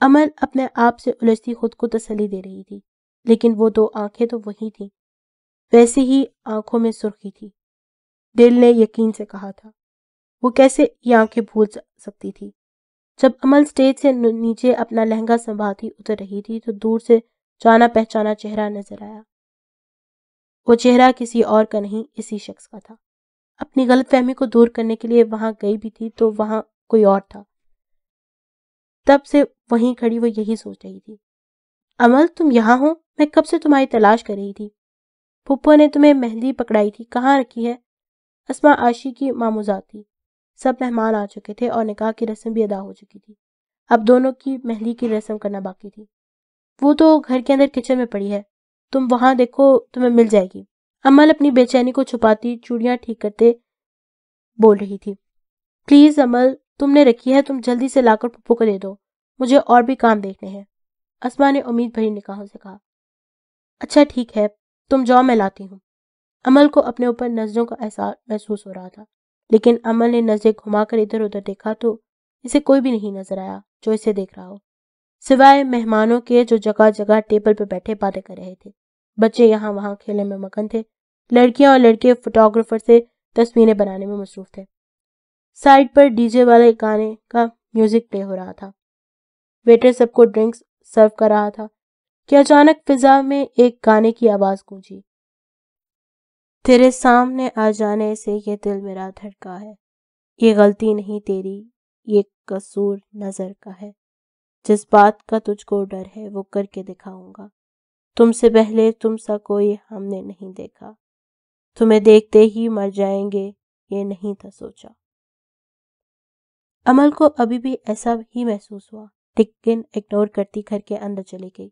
अमल अपने आप से उलझती खुद को तसली दे रही थी लेकिन वो दो आंखें तो वही थीं वैसे ही आंखों में सुर्खी थी दिल ने यकीन से कहा था वो कैसे ये आंखें भूल सकती थी जब अमल स्टेज से नीचे अपना लहंगा संभालती उतर रही थी तो दूर से जाना पहचाना चेहरा नजर आया वो चेहरा किसी और का नहीं इसी शख्स का था अपनी गलतफहमी को दूर करने के लिए वहां गई भी थी तो वहां कोई और था तब से वहीं खड़ी वो यही सोच रही थी अमल तुम यहाँ हो मैं कब से तुम्हारी तलाश कर रही थी पुप्पो ने तुम्हें मेहंदी पकड़ाई थी कहाँ रखी है असमा आशी की मामोजा थी सब मेहमान आ चुके थे और निकाह की रस्म भी अदा हो चुकी थी अब दोनों की मेहंदी की रस्म करना बाकी थी वो तो घर के अंदर किचन में पड़ी है तुम वहां देखो तुम्हें मिल जाएगी अमल अपनी बेचैनी को छुपाती चूड़ियां ठीक करते बोल रही थी प्लीज अमल तुमने रखी है तुम जल्दी से लाकर पप्पू को दे दो मुझे और भी काम देखने हैं असमा ने उम्मीद भरी निकाहों से कहा अच्छा ठीक है तुम जाओ मैं लाती हूँ अमल को अपने ऊपर नजरों का एहसास महसूस हो रहा था लेकिन अमल ने नजरें घुमाकर इधर उधर देखा तो इसे कोई भी नहीं नजर आया जो इसे देख रहा हो सिवाय मेहमानों के जो जगह जगह टेबल पर बैठे बातें कर रहे थे बच्चे यहाँ वहाँ खेलने में मगन थे लड़कियां और लड़के फोटोग्राफर से तस्वीरें बनाने में मसरूफ थे साइड पर डीजे वाले गाने का म्यूजिक प्ले हो रहा था वेटर सबको ड्रिंक्स सर्व कर रहा था कि अचानक फिजा में एक गाने की आवाज गूंजी तेरे सामने आ जाने से ये दिल मेरा धड़का है ये गलती नहीं तेरी ये कसूर नजर का है जिस बात का तुझको डर है वो करके दिखाऊंगा तुमसे पहले तुम सा कोई हमने नहीं देखा तुम्हें देखते ही मर जाएंगे ये नहीं था सोचा अमल को अभी भी ऐसा ही महसूस हुआ लेकिन इग्नोर करती घर के अंदर चली गई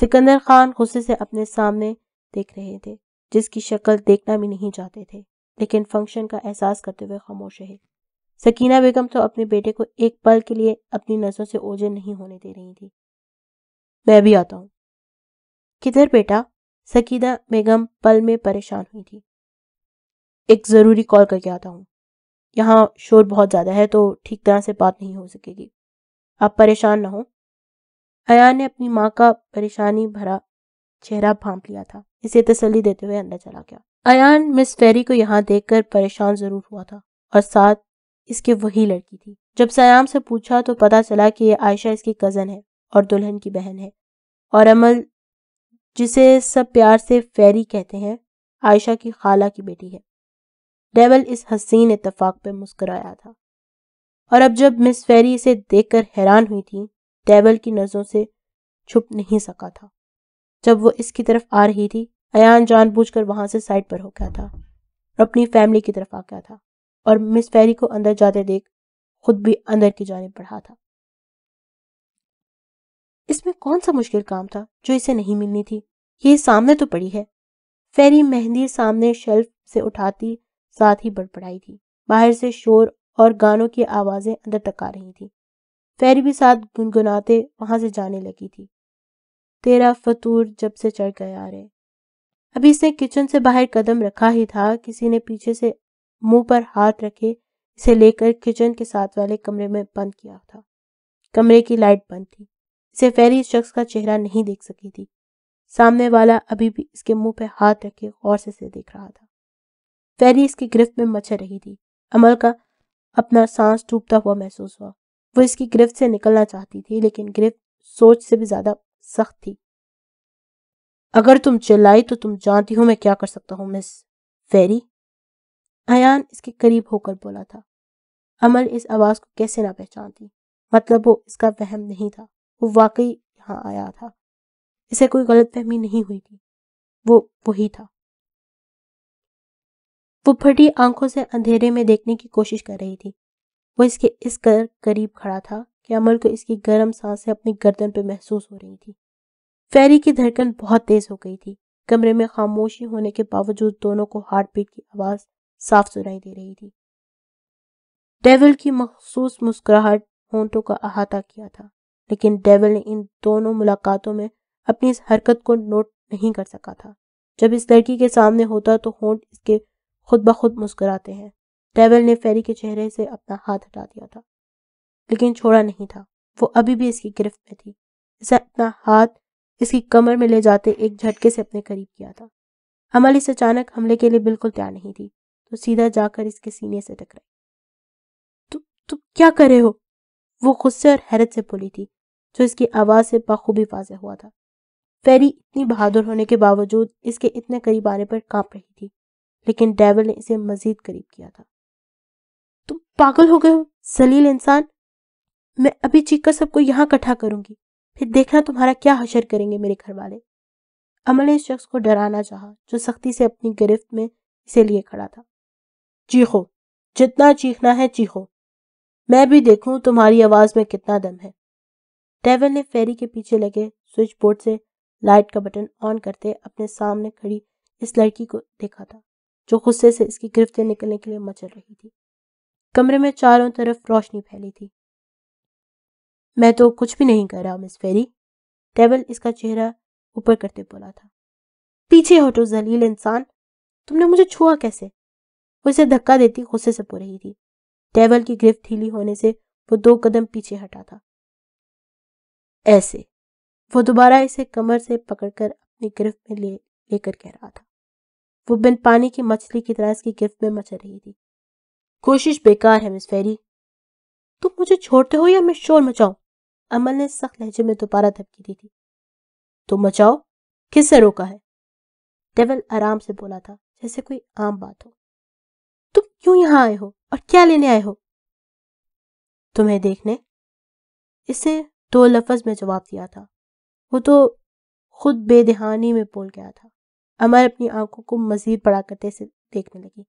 सिकंदर खान गुस्से से अपने सामने देख रहे थे जिसकी शक्ल देखना भी नहीं चाहते थे लेकिन फंक्शन का एहसास करते हुए खामोश रहे सकीना बेगम तो अपने बेटे को एक पल के लिए अपनी नजरों से ओझे नहीं होने दे रही थी मैं भी आता हूं किधर बेटा सकीदा बेगम पल में परेशान हुई थी एक ज़रूरी कॉल करके आता हूँ यहाँ शोर बहुत ज़्यादा है तो ठीक तरह से बात नहीं हो सकेगी आप परेशान ना हो अया ने अपनी माँ का परेशानी भरा चेहरा भांप लिया था इसे तसली देते हुए अंदर चला गया अयान मिस फेरी को यहाँ देखकर परेशान ज़रूर हुआ था और साथ इसके वही लड़की थी जब सयाम से पूछा तो पता चला कि ये आयशा इसकी कज़न है और दुल्हन की बहन है और अमल जिसे सब प्यार से फेरी कहते हैं आयशा की खाला की बेटी है डेवल इस हसीन इतफाक पर मुस्कराया था और अब जब मिस फेरी इसे देखकर हैरान हुई थी डेवल की नज़रों से छुप नहीं सका था जब वो इसकी तरफ आ रही थी अयान जानबूझकर वहां से साइड पर हो गया था और अपनी फैमिली की तरफ आ गया था और मिस फेरी को अंदर जाते देख खुद भी अंदर की जाने पढ़ा था इसमें कौन सा मुश्किल काम था जो इसे नहीं मिलनी थी ये सामने तो पड़ी है फेरी मेहंदी सामने शेल्फ से उठाती साथ ही बड़बड़ाई थी बाहर से शोर और गानों की आवाजें अंदर तक आ रही थी फेरी भी साथ गुनगुनाते वहां से जाने लगी थी तेरा फतूर जब से चढ़ गया रे अभी इसने किचन से बाहर कदम रखा ही था किसी ने पीछे से मुंह पर हाथ रखे इसे लेकर किचन के साथ वाले कमरे में बंद किया था कमरे की लाइट बंद थी सिर्फ फैरी इस शख्स का चेहरा नहीं देख सकी थी सामने वाला अभी भी इसके मुंह पे हाथ रखे गौर से से देख रहा था फैरी इसकी गिरफ्त में मचर रही थी अमल का अपना सांस टूटता हुआ महसूस हुआ वो इसकी गिरफ्त से निकलना चाहती थी लेकिन गिरफ्त सोच से भी ज्यादा सख्त थी अगर तुम चिल्लाई तो तुम जानती हो मैं क्या कर सकता हूँ मिस फेरी अयान इसके करीब होकर बोला था अमल इस आवाज को कैसे ना पहचानती मतलब वो इसका वहम नहीं था वो वाकई यहाँ आया था इसे कोई गलत फहमी नहीं हुई थी वो वही था वो फटी आंखों से अंधेरे में देखने की कोशिश कर रही थी वो इसके इस कर करीब खड़ा था कि अमल को इसकी गर्म सांसें अपनी गर्दन पर महसूस हो रही थी फेरी की धड़कन बहुत तेज हो गई थी कमरे में खामोशी होने के बावजूद दोनों को हार्ट बीट की आवाज साफ सुनाई दे रही थी डेविल की मखसूस मुस्कुराहट होंटों का अहाता किया था लेकिन डेविल ने इन दोनों मुलाकातों में अपनी इस हरकत को नोट नहीं कर सका था जब इस लड़की के सामने होता तो होंठ इसके खुद ब खुद मुस्कुराते हैं डेविल ने फेरी के चेहरे से अपना हाथ हटा दिया था लेकिन छोड़ा नहीं था वो अभी भी इसकी गिरफ्त में थी इसे अपना हाथ इसकी कमर में ले जाते एक झटके से अपने करीब किया था हमारी इस अचानक हमले के लिए बिल्कुल तैयार नहीं थी तो सीधा जाकर इसके सीने से टकराई तुम तुम क्या कर रहे हो वो गुस्से और हैरत से बोली थी जो इसकी आवाज़ से बखूबी वाजह हुआ था फेरी इतनी बहादुर होने के बावजूद इसके इतने करीब आने पर कांप रही थी लेकिन डेविल ने इसे मजीद करीब किया था तुम पागल हो गए हो जलील इंसान मैं अभी चीखकर सबको यहाँ इकट्ठा करूंगी फिर देखना तुम्हारा क्या हशर करेंगे मेरे घर वाले अमल ने इस शख्स को डराना चाहा जो सख्ती से अपनी गिरफ्त में इसे लिए खड़ा था चीखो जितना चीखना है चीखो मैं भी देखूं तुम्हारी आवाज में कितना दम है डेविल ने फेरी के पीछे लगे स्विच बोर्ड से लाइट का बटन ऑन करते अपने सामने खड़ी इस लड़की को देखा था जो गुस्से से इसकी गिरफ्तें निकलने के लिए मचल रही थी कमरे में चारों तरफ रोशनी फैली थी मैं तो कुछ भी नहीं कर रहा मिस फेरी डेविल इसका चेहरा ऊपर करते बोला था पीछे हटो जलील इंसान तुमने मुझे छुआ कैसे वो इसे धक्का देती गुस्से से पो रही थी टेबल की गिरफ्त ढीली होने से वो दो कदम पीछे हटा था ऐसे वो दोबारा इसे कमर से पकड़कर अपनी गिरफ्त में ले लेकर कह रहा था वो बिन पानी की मछली की तरह इसकी गिरफ्त में मचल रही थी कोशिश बेकार है मिस फेरी तुम मुझे छोड़ते हो या मैं शोर मचाऊं अमल ने सख्त लहजे में दोबारा धमकी दी थी तुम तो मचाओ किससे रोका है डेवल आराम से बोला था जैसे कोई आम बात हो तुम क्यों यहां आए हो और क्या लेने आए हो तुम्हें देखने इसे दो तो लफज में जवाब दिया था वो तो खुद बेदहानी में बोल गया था अमर अपनी आंखों को मजीद बड़ा करते से देखने लगी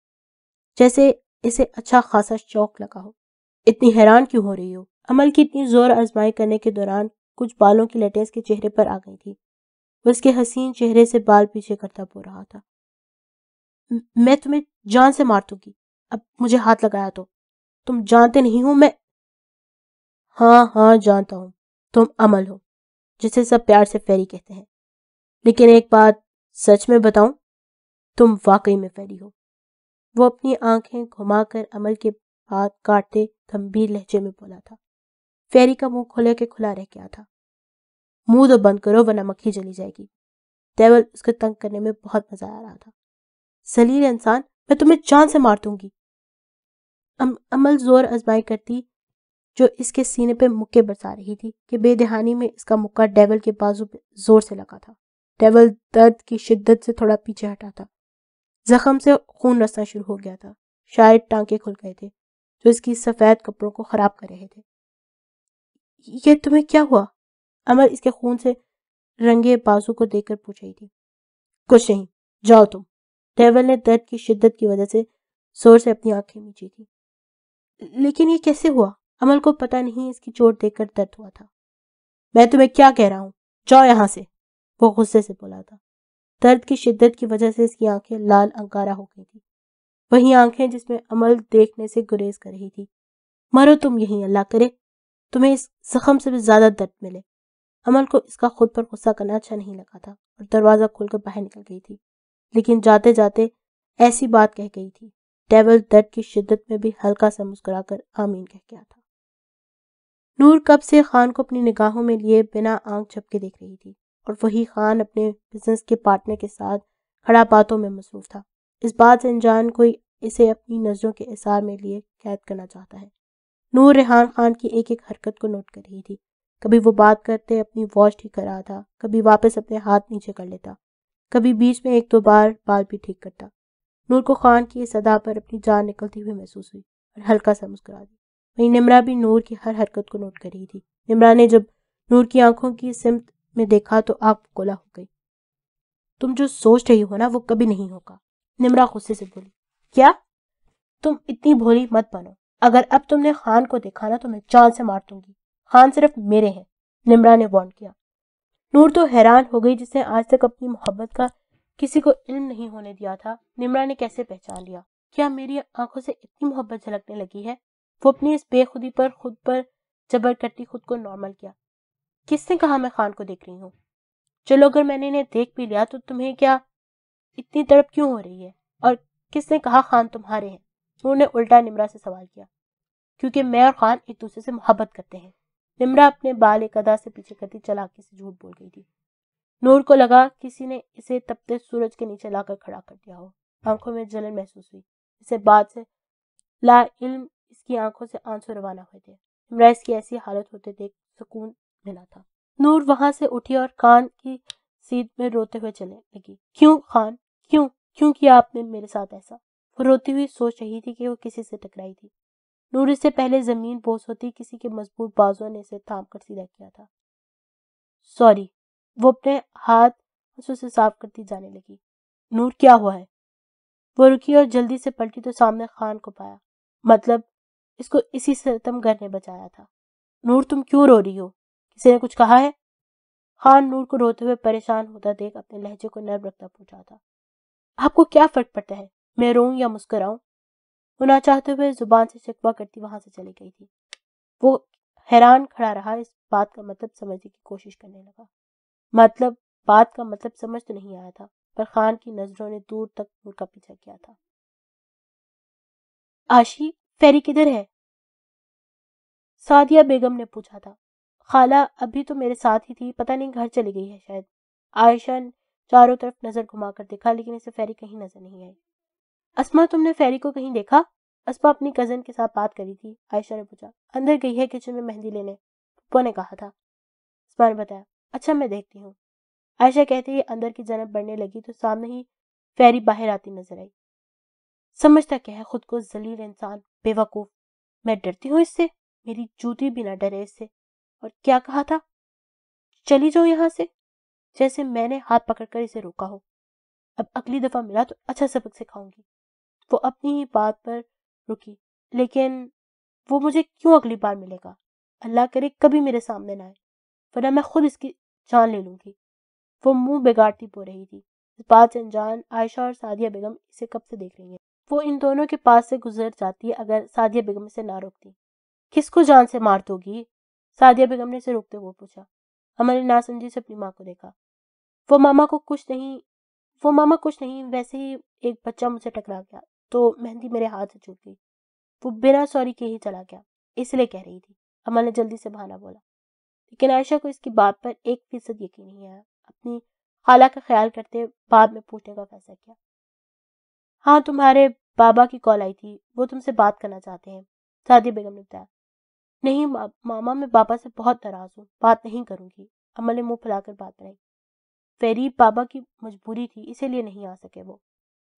जैसे इसे अच्छा खासा शौक लगा हो इतनी हैरान क्यों हो रही हो अमल की इतनी जोर आजमाई करने के दौरान कुछ बालों की लटें के चेहरे पर आ गई थी वो उसके हसीन चेहरे से बाल पीछे करता बो रहा था मैं तुम्हें जान से मार दूंगी अब मुझे हाथ लगाया तो तुम जानते नहीं हो मैं हाँ हाँ जानता हूँ तुम अमल हो जिसे सब प्यार से फेरी कहते हैं लेकिन एक बात सच में बताऊं तुम वाकई में फेरी हो वो अपनी आंखें घुमाकर अमल के हाथ काटते गंभीर लहजे में बोला था फेरी का मुंह खुले के खुला रह गया था मुंह तो बंद करो वरना मक्खी जली जाएगी डेवल उसको तंग करने में बहुत मजा आ रहा था सलील इंसान मैं तुम्हें चांद से मार दूंगी अम, अमल जोर आजमाई करती जो इसके सीने पर मुक्के बरसा रही थी कि बेदहानी में इसका मुक्का डेवल के बाजू पर जोर से लगा था डेवल दर्द की शिद्दत से थोड़ा पीछे हटा था जख्म से खून रसना शुरू हो गया था शायद टांके खुल गए थे जो इसकी सफ़ेद कपड़ों को ख़राब कर रहे थे ये तुम्हें क्या हुआ अमर इसके खून से रंगे बाजू को देखकर पूछ रही थी कुछ नहीं जाओ तुम डेवल ने दर्द की शिद्दत की वजह से जोर से अपनी आंखें नीची थी लेकिन ये कैसे हुआ अमल को पता नहीं इसकी चोट देखकर दर्द हुआ था मैं तुम्हें क्या कह रहा हूँ जाओ यहाँ से वो गुस्से से बोला था दर्द की शिद्दत की वजह से इसकी आंखें लाल अंकारा हो गई थी वही आंखें जिसमें अमल देखने से गुरेज कर रही थी मरो तुम यहीं अल्लाह करे तुम्हें इस जख्म से भी ज्यादा दर्द मिले अमल को इसका खुद पर गुस्सा करना अच्छा नहीं लगा था और दरवाज़ा खोलकर बाहर निकल गई थी लेकिन जाते जाते ऐसी बात कह गई थी टेबल दर्द की शिद्दत में भी हल्का सा मुस्कुराकर आमीन कह गया था नूर कब से खान को अपनी निगाहों में लिए बिना आंख झपके देख रही थी और वही खान अपने बिजनेस के पार्टनर के साथ खड़ा बातों में मसरूफ था इस बात से अनजान कोई इसे अपनी नज़रों के इशार में लिए कैद करना चाहता है नूर रेहान खान की एक एक हरकत को नोट कर रही थी कभी वो बात करते अपनी वॉच ठीक कर रहा था कभी वापस अपने हाथ नीचे कर लेता कभी बीच में एक दो बार बाल भी ठीक करता नूर को खान की इस अदा पर अपनी जान निकलती हुई महसूस हुई और हल्का सा मुस्कुरा दिया वहीं निमरा भी नूर की हर हरकत को नोट कर रही थी निमरा ने जब नूर की आंखों की सिमत में देखा तो आग कोला हो गई तुम जो सोच रही हो ना वो कभी नहीं होगा निमरा गुस्से से बोली क्या तुम इतनी भोली मत बनो अगर अब तुमने खान को देखा ना तो मैं चांद से मार दूंगी खान सिर्फ मेरे हैं निमरा ने वार्न किया नूर तो हैरान हो गई जिसने आज तक अपनी मोहब्बत का किसी को इल्म नहीं होने दिया था निमरा ने कैसे पहचान लिया क्या मेरी आंखों से इतनी मोहब्बत झलकने लगी है वो अपनी इस बेखुदी पर खुद पर जबर करती खुद को नॉर्मल किया किसने कहा मैं खान को देख रही हूँ चलो अगर मैंने इन्हें देख भी लिया तो तुम्हें क्या इतनी तड़प क्यों हो रही है और किसने कहा खान तुम्हारे हैं उन्होंने उल्टा निमरा से सवाल किया क्योंकि मैं और खान एक दूसरे से मोहब्बत करते हैं निमरा अपने बाल एक अदा से पीछे करती चलाकी से झूठ बोल गई थी नूर को लगा किसी ने इसे तपते सूरज के नीचे लाकर खड़ा कर दिया हो आंखों में जलन महसूस हुई इसे बाद से ला इल्म इसकी आंखों से आंसू रवाना हुए थे इमराइस की ऐसी हालत होते देख सुकून मिला था नूर वहां से उठी और खान की सीध में रोते हुए चलने लगी क्यों खान क्यों क्यों किया आपने मेरे साथ ऐसा वो रोती हुई सोच रही थी कि वो किसी से टकराई थी नूर इससे पहले जमीन बोस होती किसी के मजबूत बाजुओं ने इसे थाम कर सीधा किया था सॉरी वो अपने हाथ आंसू से साफ करती जाने लगी नूर क्या हुआ है वो रुकी और जल्दी से पलटी तो सामने खान को पाया मतलब इसको इसी सितमगर ने बचाया था नूर तुम क्यों रो रही हो किसी ने कुछ कहा है खान नूर को रोते हुए परेशान होता देख अपने लहजे को नर्म रखता पूछा था आपको क्या फर्क पड़ता है मैं रोऊं या मुस्कराऊं वो ना चाहते हुए जुबान से शिकवा करती वहां से चली गई थी वो हैरान खड़ा रहा इस बात का मतलब समझने की कोशिश करने लगा मतलब बात का मतलब समझ तो नहीं आया था पर खान की नजरों ने दूर तक नूर का पीछा किया था आशी फेरी किधर है सादिया बेगम ने पूछा था खाला अभी तो मेरे साथ ही थी पता नहीं घर चली गई है शायद आयशा ने चारों तरफ नजर घुमाकर देखा लेकिन इसे फेरी कहीं नजर नहीं आई असमा तुमने फेरी को कहीं देखा असमा अपनी कजन के साथ बात करी थी आयशा ने पूछा अंदर गई है किचन में मेहंदी लेने पप्पा ने कहा था असमा ने बताया अच्छा मैं देखती हूँ आयशा कहते ही अंदर की जनप बढ़ने लगी तो सामने ही फेरी बाहर आती नजर आई समझता क्या है खुद को जलील इंसान बेवकूफ मैं डरती हूँ इससे मेरी जूती भी ना डरे इससे और क्या कहा था चली जाओ यहाँ से जैसे मैंने हाथ पकड़कर इसे रोका हो अब अगली दफा मिला तो अच्छा सबक सिखाऊंगी वो अपनी ही बात पर रुकी लेकिन वो मुझे क्यों अगली बार मिलेगा अल्लाह करे कभी मेरे सामने ना आए वरना मैं खुद इसकी जान ले लूंगी वो मुंह बिगाड़ती बो रही थी इस बात से अनजान आयशा और सादिया बेगम इसे कब से देख रही हैं वो इन दोनों के पास से गुजर जाती अगर सादिया बेगम इसे ना रोकती किसको जान से मार दोगी सादिया बेगम ने इसे रोकते हुए पूछा अमर ने समझी से अपनी माँ को देखा वो मामा को कुछ नहीं वो मामा कुछ नहीं वैसे ही एक बच्चा मुझे टकरा गया तो मेहंदी मेरे हाथ से चूक गई वो बिना सॉरी के ही चला गया इसलिए कह रही थी अमर ने जल्दी से बहाना बोला लेकिन आयशा को इसकी बात पर एक फीसद यकीन नहीं आया अपनी खाला का ख्याल करते बाद में पूछने का फैसला किया हाँ तुम्हारे बाबा की कॉल आई थी वो तुमसे बात करना चाहते हैं सादी बेगम ने बताया नहीं मा, मामा मैं बाबा से बहुत नाराज हूँ बात नहीं करूँगी अमल ने मुंह फैलाकर बात बनाई फेरी बाबा की मजबूरी थी इसीलिए नहीं आ सके वो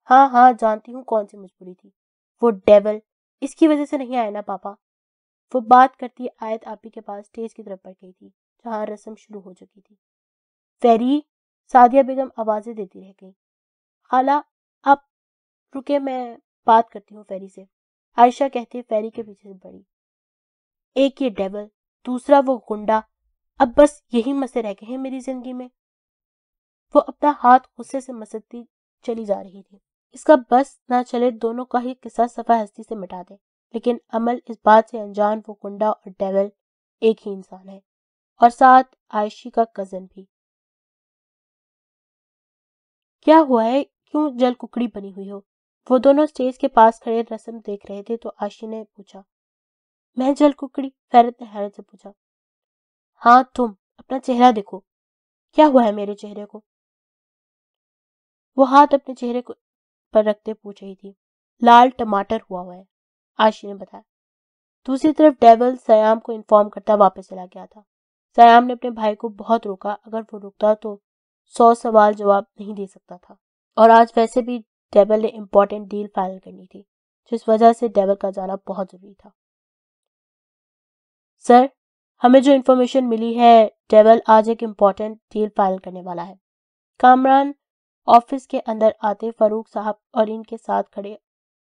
हाँ हाँ जानती हूँ कौन सी मजबूरी थी वो डेवल इसकी वजह से नहीं आया ना पापा वो बात करती आयत आपी के पास स्टेज की तरफ बढ़ गई थी जहाँ रस्म शुरू हो चुकी थी फेरी सादिया बेगम आवाजें देती रह गई खाला आप रुके मैं बात करती हूँ फेरी से आयशा कहती फेरी के पीछे पड़ी एक ये डेवल दूसरा वो गुंडा अब बस यही मसे रह गए हैं मेरी जिंदगी में वो अपना हाथ गुस्से से मसती चली जा रही थी इसका बस ना चले दोनों का ही किस्सा सफा हस्ती से मिटा दे लेकिन अमल इस बात से अनजान वो गुंडा और डेवल एक ही इंसान है और साथ आयशी का कजन भी क्या हुआ है क्यों जल कुकड़ी बनी हुई हो वो दोनों स्टेज के पास खड़े रस्म देख रहे थे तो आशी ने पूछा मैं जल कुकड़ी फैरत ने हैरत से पूछा हाँ तुम अपना चेहरा देखो क्या हुआ है मेरे चेहरे को वो हाथ अपने चेहरे को पर रखते पूछ रही थी लाल टमाटर हुआ हुआ है आशी ने बताया दूसरी तरफ डेवल सयाम को इन्फॉर्म करता वापस चला गया था सयाम ने अपने भाई को बहुत रोका अगर वो रुकता तो सौ सवाल जवाब नहीं दे सकता था और आज वैसे भी डेबल ने इम्पोर्टेंट डील फाइल करनी थी जिस वजह से डेबल का जाना बहुत ज़रूरी था सर हमें जो इन्फॉर्मेशन मिली है डेबल आज एक इम्पोर्टेंट डील फाइल करने वाला है कामरान ऑफिस के अंदर आते फारूक साहब और इनके साथ खड़े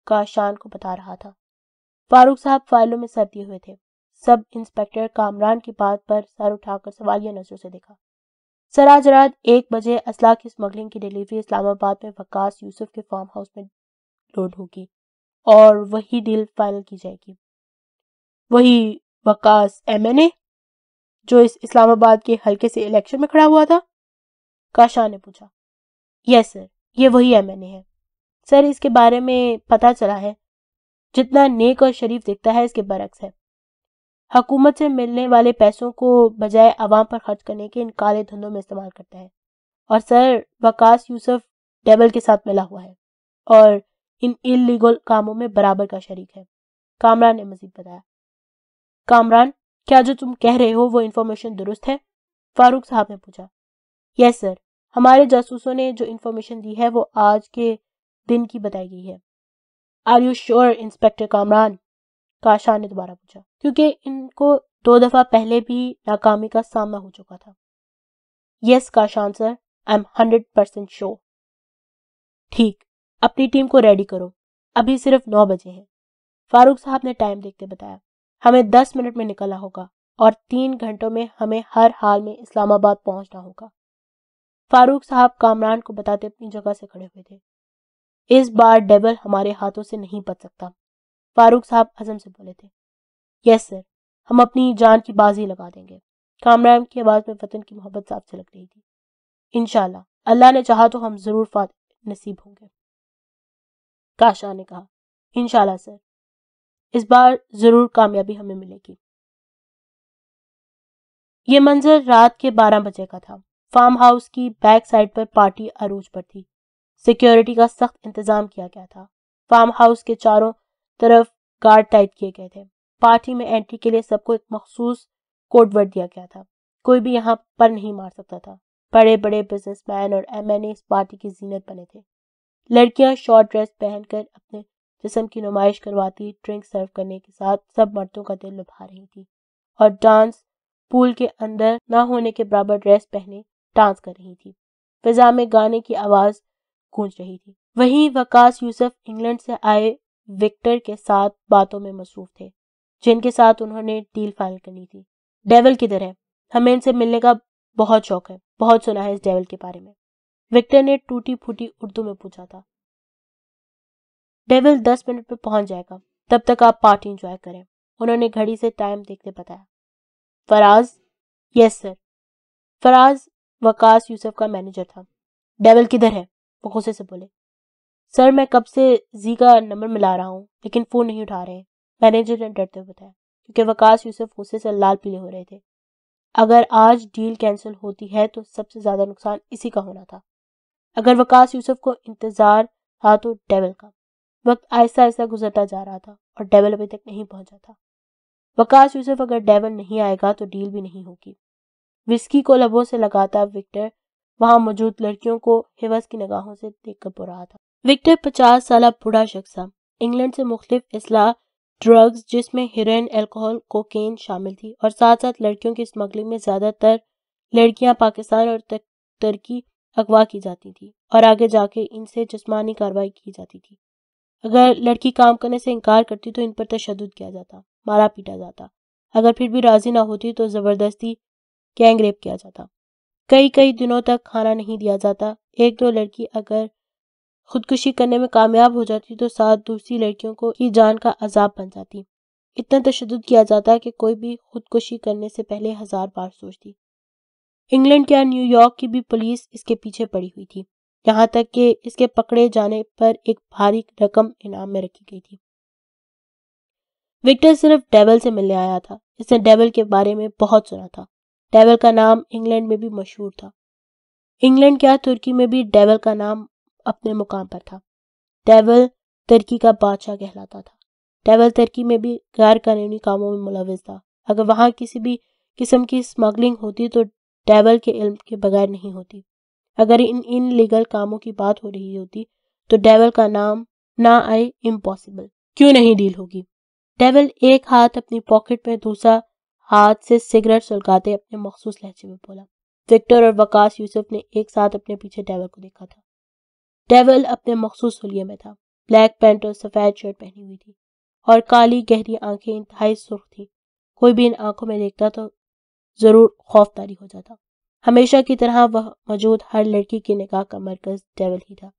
काशान को बता रहा था फारूक साहब फाइलों में सर्दी हुए थे सब इंस्पेक्टर कामरान की बात पर सर उठाकर सवालिया नजरों से देखा आज रात एक बजे असला की स्मगलिंग की डिलीवरी इस्लामाबाद में वकास यूसुफ के फार्म हाउस में लोड होगी और वही डील फाइनल की जाएगी वही वकास ए जो इस इस्लामाबाद के हल्के से इलेक्शन में खड़ा हुआ था काशाह ने पूछा यस सर ये वही ए है सर इसके बारे में पता चला है जितना नेक और शरीफ दिखता है इसके बरक्स है हकूमत से मिलने वाले पैसों को बजाय आवाम पर खर्च करने के इन काले धंधों में इस्तेमाल करता है और सर वकास यूसुफ डेबल के साथ मिला हुआ है और इन इलीगल कामों में बराबर का शरीक है कामरान ने मजीद बताया कामरान क्या जो तुम कह रहे हो वो इन्फॉर्मेशन दुरुस्त है फारूक साहब ने पूछा यस सर हमारे जासूसों ने जो इन्फॉर्मेशन दी है वो आज के दिन की बताई गई है are you sure inspector Kamran Kashah ने दोबारा पूछा क्योंकि इनको दो दफा पहले भी नाकामी का सामना हो चुका था यस काश answer I am hundred percent sure ठीक अपनी टीम को रेडी करो अभी सिर्फ नौ बजे हैं फारूक साहब ने टाइम देखते बताया हमें दस मिनट में निकलना होगा और तीन घंटों में हमें हर हाल में इस्लामाबाद पहुंचना होगा फारूक साहब कामरान को बताते अपनी जगह से खड़े हुए थे इस बार डेबल हमारे हाथों से नहीं बच सकता फारूक साहब अजम से बोले थे यस सर हम अपनी जान की बाजी लगा देंगे कामरान की आवाज़ में वतन की मोहब्बत साफ झलक रही थी इनशाला अल्लाह ने चाहा तो हम ज़रूर फात नसीब होंगे काशा ने कहा इनशाला सर इस बार ज़रूर कामयाबी हमें मिलेगी ये मंजर रात के बारह बजे का था फार्म हाउस की बैक साइड पर पार्टी अरूज पर थी सिक्योरिटी का सख्त इंतजाम किया गया था फार्म हाउस के चारों तरफ गार्ड टाइट किए गए थे पार्टी में एंट्री के लिए सबको एक मखसूस कोडवर्ड दिया गया था कोई भी यहाँ पर नहीं मार सकता था बड़े बड़े बिजनेसमैन और एमएनए इस पार्टी की जीनत बने थे लड़कियां शॉर्ट ड्रेस पहनकर अपने जिसम की नुमाइश करवाती ड्रिंक सर्व करने के साथ सब मर्दों का दिल लुभा रही थी और डांस पूल के अंदर ना होने के बराबर ड्रेस पहने डांस कर रही थी फिजा में गाने की आवाज गूंज रही थी वहीं वकास यूसुफ इंग्लैंड से आए विक्टर के साथ बातों में मसरूफ थे जिनके साथ उन्होंने डील फाइल करनी थी डेविल किधर है हमें इनसे मिलने का बहुत शौक है बहुत सुना है इस डेविल के बारे में विक्टर ने टूटी फूटी उर्दू में पूछा था डेविल दस मिनट में पहुंच जाएगा तब तक आप पार्टी इंजॉय करें उन्होंने घड़ी से टाइम देखते बताया फराज यस सर फराज वकास यूसुफ का मैनेजर था डेविल किधर है वो गुस्से से बोले सर मैं कब से जी का नंबर मिला रहा हूँ लेकिन फ़ोन नहीं उठा रहे हैं मैनेजर ने डरते हुए बताया क्योंकि वकास यूसुफ गुस्से से लाल पीले हो रहे थे अगर आज डील कैंसिल होती है तो सबसे ज्यादा नुकसान इसी का होना था अगर वकास यूसुफ को इंतजार था तो डेवल का वक्त आहिस्ता आहिस्ता गुजरता जा रहा था और डेवल अभी तक नहीं पहुंचा था वकास यूसुफ अगर डेवल नहीं आएगा तो डील भी नहीं होगी विस्की को लबों से लगाता विक्टर वहां मौजूद लड़कियों को हिवस की निगाहों से देखकर बुरा था विक्टर पचास साल बूढ़ा शख्स था इंग्लैंड से मुख्तलिफ इसलाह ड्रग्स जिसमें हिरन अल्कोहल कोकेन शामिल थी और साथ साथ लड़कियों की स्मगलिंग में ज़्यादातर लड़कियां पाकिस्तान और तुर्की अगवा की जाती थी और आगे जाके इनसे जिसमानी कार्रवाई की जाती थी अगर लड़की काम करने से इनकार करती तो इन पर तशद किया जाता मारा पीटा जाता अगर फिर भी राजी ना होती तो ज़बरदस्ती गैंगरेप किया जाता कई कई दिनों तक खाना नहीं दिया जाता एक दो लड़की अगर खुदकुशी करने में कामयाब हो जाती तो साथ दूसरी लड़कियों को ही जान का अजाब बन जाती इतना तशद किया जाता कि कोई भी खुदकुशी करने से पहले हजार बार सोचती इंग्लैंड या न्यूयॉर्क की भी पुलिस इसके पीछे पड़ी हुई थी यहाँ तक कि इसके पकड़े जाने पर एक भारी रकम इनाम में रखी गई थी विक्टर सिर्फ डेवल से मिलने आया था इसने डेवल के बारे में बहुत सुना था डेवल का नाम इंग्लैंड में भी मशहूर था इंग्लैंड क्या तुर्की में भी डेवल का नाम अपने मुकाम पर था डेवल तुर्की का बादशाह कहलाता था डेवल तुर्की में भी गैर कानूनी कामों में मुलविस था अगर वहाँ किसी भी किस्म की स्मगलिंग होती तो डेवल के इल्म के बगैर नहीं होती अगर इन इन लीगल कामों की बात हो रही होती तो डेवल का नाम ना आए इम्पॉसिबल क्यों नहीं डील होगी डेवल एक हाथ अपनी पॉकेट में दूसरा हाथ से सिगरेट सुलगाते अपने मखसूस लहजे में बोला विक्टर और वकास यूसुफ ने एक साथ अपने पीछे डेवल को देखा था डेवल अपने मखसूस हलिये में था ब्लैक पैंट और सफ़ेद शर्ट पहनी हुई थी और काली गहरी आंखें इंतहाई सुर्ख थी कोई भी इन आंखों में देखता तो ज़रूर खौफदारी हो जाता हमेशा की तरह वह मौजूद हर लड़की की निगाह का मरकज डेवल ही था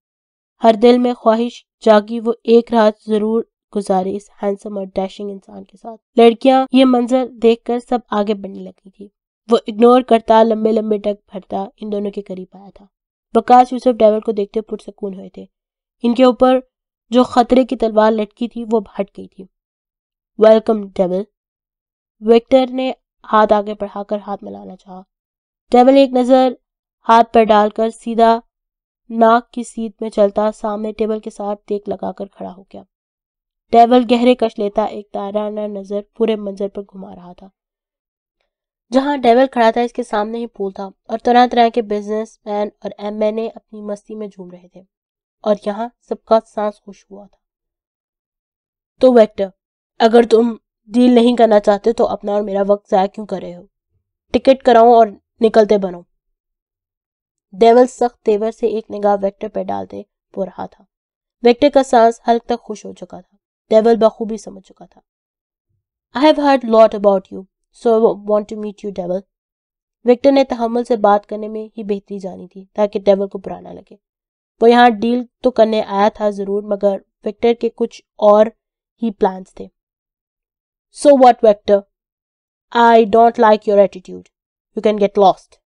हर दिल में ख्वाहिश जागी वो एक रात जरूर गुजारे इस हैंडसम और डैशिंग इंसान के साथ लड़कियां ये मंजर देखकर सब आगे बढ़ने लगी थी वो इग्नोर करता लंबे लंबे डग भरता इन दोनों के करीब आया था प्रकाश यूसुफ ड्राइवर को देखते पुरसकून हुए थे इनके ऊपर जो खतरे की तलवार लटकी थी वो हट गई थी वेलकम डेविल विक्टर ने हाथ आगे बढ़ाकर हाथ मिलाना चाहा डेविल एक नज़र हाथ पर डालकर सीधा नाक की सीट में चलता सामने टेबल के साथ टेक लगाकर खड़ा हो गया डेविल गहरे कश लेता एक ताराना नज़र पूरे मंजर पर घुमा रहा था जहां डेवल खड़ा था इसके सामने ही पूल था और तरह तरह के बिजनेस मैन और एम एन ए अपनी मस्ती में झूम रहे थे और यहाँ सबका सांस खुश हुआ था तो वेक्टर अगर तुम डील नहीं करना चाहते तो अपना और मेरा वक्त ज़ाया क्यों कर रहे हो टिकट कराओ और निकलते बनो डेवल सख्त तेवर से एक निगाह वेक्टर पर डालते वो रहा था वेक्टर का सांस हल्क तक खुश हो चुका था डेवल बखूबी समझ चुका था I have heard lot about you so I want to meet you Deval Victor ने तहमल से बात करने में ही बेहतरी जानी थी ताकि डेवल को बुरा ना लगे वो यहाँ डील तो करने आया था ज़रूर मगर विक्टर के कुछ और ही प्लान्स थे so what Victor I don't like your attitude you can get lost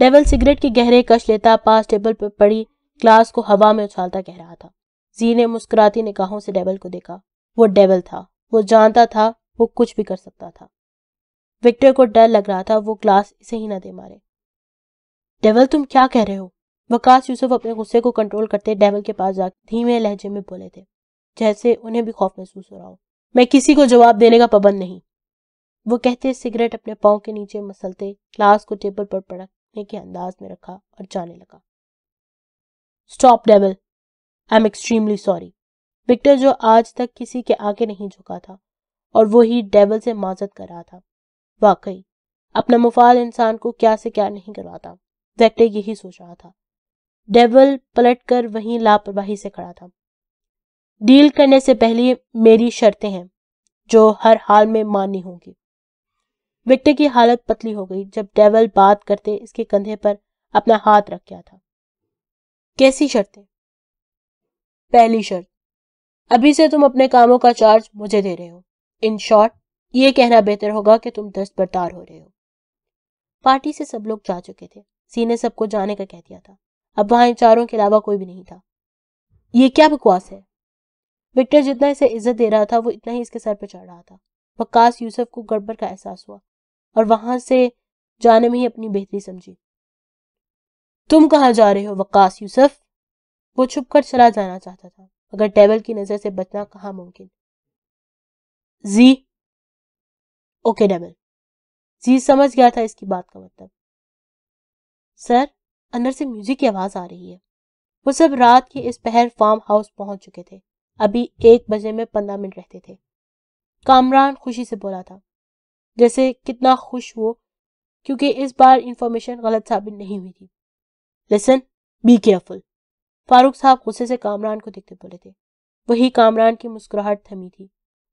Deval cigarette के गहरे कश लेता पास टेबल पर पड़ी ग्लास को हवा में उछालता कह रहा था जी ने मुस्कुराती निकाहों से डेवल को देखा वो डेवल था वो जानता था वो कुछ भी कर सकता था विक्टर को डर लग रहा था वो ग्लास इसे ही ना दे मारे डेवल तुम क्या कह रहे हो वकास यूसुफ अपने गुस्से को कंट्रोल करते डेवल के पास जाकर धीमे लहजे में बोले थे जैसे उन्हें भी खौफ महसूस हो रहा हो मैं किसी को जवाब देने का पाबंद नहीं वो कहते सिगरेट अपने पाँव के नीचे मसलते ग्लास को टेबल पर पड़कने के अंदाज में रखा और जाने लगा stop Deval I am extremely sorry Victor जो आज तक किसी के आगे नहीं झुका था और वो ही डेवल से माजत कर रहा था वाकई अपना मुफाद इंसान को क्या से क्या नहीं करवाता वेक्टर यही सोच रहा था डेवल पलट कर वहीं लापरवाही से खड़ा था डील करने से पहले मेरी शर्तें हैं जो हर हाल में माननी होंगी विक्टर की हालत पतली हो गई जब डेवल बात करते इसके कंधे पर अपना हाथ रख गया था कैसी शर्तें पहली शर्त अभी से तुम अपने कामों का चार्ज मुझे दे रहे हो इन शॉर्ट ये कहना बेहतर होगा कि तुम दस्तबरदार हो रहे हो पार्टी से सब लोग जा चुके थे सी ने सबको जाने का कह दिया था अब वहां इन चारों के अलावा कोई भी नहीं था ये क्या बकवास है विक्टर जितना इसे इज्जत दे रहा था वो इतना ही इसके सर पर चढ़ रहा था वक्कास यूसुफ को गड़बड़ का एहसास हुआ और वहां से जाने में ही अपनी बेहतरी समझी तुम कहा जा रहे हो वक्कास यूसुफ वो छुप कर चला जाना चाहता था अगर टेबल की नजर से बचना कहा मुमकिन जी ओके डेविल जी समझ गया था इसकी बात का मतलब सर अंदर से म्यूजिक की आवाज आ रही है वो सब रात के इस पहर फार्म हाउस पहुंच चुके थे अभी एक बजे में पंद्रह मिनट रहते थे कामरान खुशी से बोला था जैसे कितना खुश वो क्योंकि इस बार इंफॉर्मेशन गलत साबित नहीं हुई थी लेसन बी केयरफुल फारूक साहब गुस्से से कामरान को देखते बोले थे वही कामरान की मुस्कुराहट थमी थी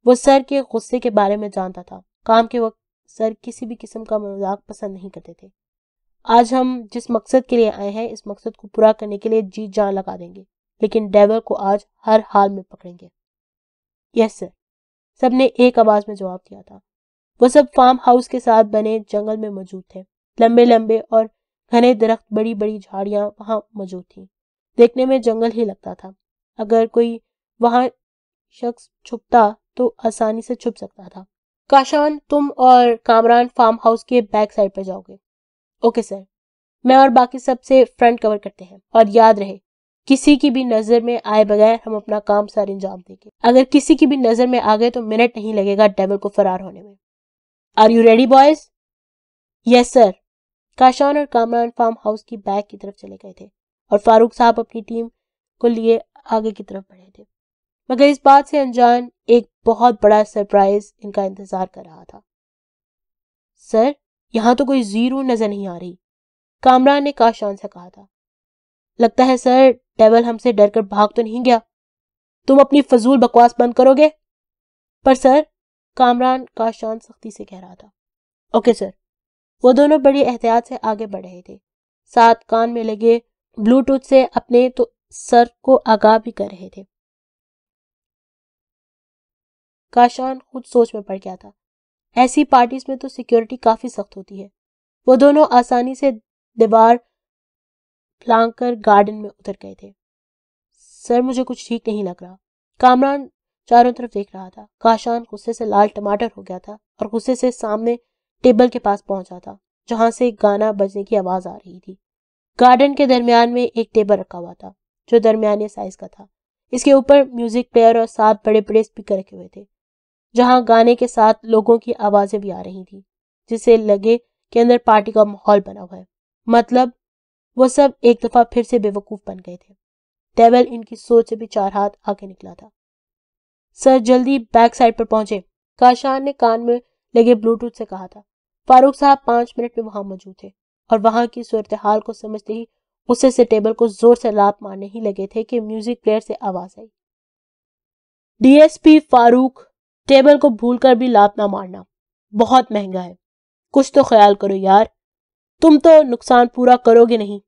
वो सर के गुस्से के बारे में जानता था काम के वक्त सर किसी भी किस्म का मजाक पसंद नहीं करते थे आज हम जिस मकसद के लिए आए हैं इस मकसद को पूरा करने के लिए जी जान लगा देंगे लेकिन ड्राइवर को आज हर हाल में पकड़ेंगे यस सर सब ने एक आवाज में जवाब दिया था वो सब फार्म हाउस के साथ बने जंगल में मौजूद थे लंबे लंबे और घने दरख्त बड़ी बड़ी झाड़ियां वहां मौजूद थी देखने में जंगल ही लगता था अगर कोई वहां शख्स छुपता तो आसानी से छुप सकता था काशान तुम और कामरान फार्म हाउस के बैक साइड पर जाओगे ओके सर मैं और बाकी सबसे फ्रंट कवर करते हैं और याद रहे किसी की भी नजर में आए बगैर हम अपना काम सर अंजाम देंगे अगर किसी की भी नजर में आ गए तो मिनट नहीं लगेगा डेविल को फरार होने में are you ready boys yes sir Kashan और कामरान फार्म हाउस की बैक की तरफ चले गए थे और फारूक साहब अपनी टीम को लिए आगे की तरफ बढ़े थे मगर इस बात से अनजान एक बहुत बड़ा सरप्राइज इनका इंतजार कर रहा था सर यहाँ तो कोई जीरो नजर नहीं आ रही कामरान ने काशान से कहा था लगता है सर डेवल हमसे डरकर भाग तो नहीं गया तुम अपनी फजूल बकवास बंद करोगे पर सर कामरान काशान सख्ती से कह रहा था ओके सर वो दोनों बड़ी एहतियात से आगे बढ़ रहे थे साथ कान में लगे ब्लूटूथ से अपने तो सर को आगाह भी कर रहे थे काशान खुद सोच में पड़ गया था ऐसी पार्टीज में तो सिक्योरिटी काफी सख्त होती है वो दोनों आसानी से दीवार फ्लांग कर गार्डन में उतर गए थे सर मुझे कुछ ठीक नहीं लग रहा कामरान चारों तरफ देख रहा था काशान गुस्से से लाल टमाटर हो गया था और गुस्से से सामने टेबल के पास पहुंचा था जहां से गाना बजने की आवाज आ रही थी गार्डन के दरमियान में एक टेबल रखा हुआ था जो दरमियाने साइज का था इसके ऊपर म्यूजिक प्लेयर और सात बड़े बड़े स्पीकर रखे हुए थे जहां गाने के साथ लोगों की आवाजें भी आ रही थी जिसे लगे कि अंदर पार्टी का माहौल बना हुआ है मतलब वो सब एक दफा फिर से बेवकूफ बन गए थे डेवल इनकी सोच से भी चार हाथ आगे निकला था सर जल्दी बैक साइड पर पहुंचे काशान ने कान में लगे ब्लूटूथ से कहा था फारूक साहब पांच मिनट में वहां मौजूद थे और वहां की सूरत हाल को समझते ही उसे से टेबल को जोर से लात मारने ही लगे थे कि म्यूजिक प्लेयर से आवाज आई डीएसपी फारूक टेबल को भूल कर भी लात ना मारना बहुत महंगा है कुछ तो ख्याल करो यार तुम तो नुकसान पूरा करोगे नहीं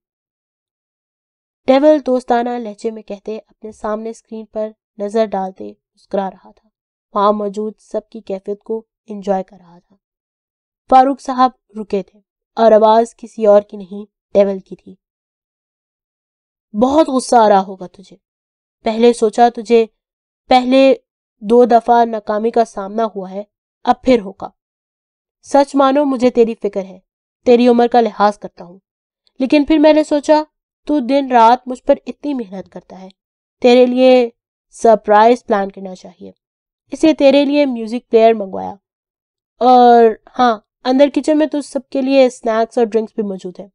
टेबल दोस्ताना लहजे में कहते अपने सामने स्क्रीन पर नजर डालते मुस्कुरा रहा था वहां मौजूद सबकी कैफियत को एंजॉय कर रहा था फारूक साहब रुके थे और आवाज किसी और की नहीं टेबल की थी बहुत गुस्सा आ रहा होगा तुझे पहले सोचा तुझे पहले दो दफा नाकामी का सामना हुआ है अब फिर होगा सच मानो मुझे तेरी फिक्र है तेरी उम्र का लिहाज करता हूँ लेकिन फिर मैंने सोचा तू दिन रात मुझ पर इतनी मेहनत करता है तेरे लिए सरप्राइज प्लान करना चाहिए इसे तेरे लिए म्यूजिक प्लेयर मंगवाया और हाँ अंदर किचन में तो सबके लिए स्नैक्स और ड्रिंक्स भी मौजूद है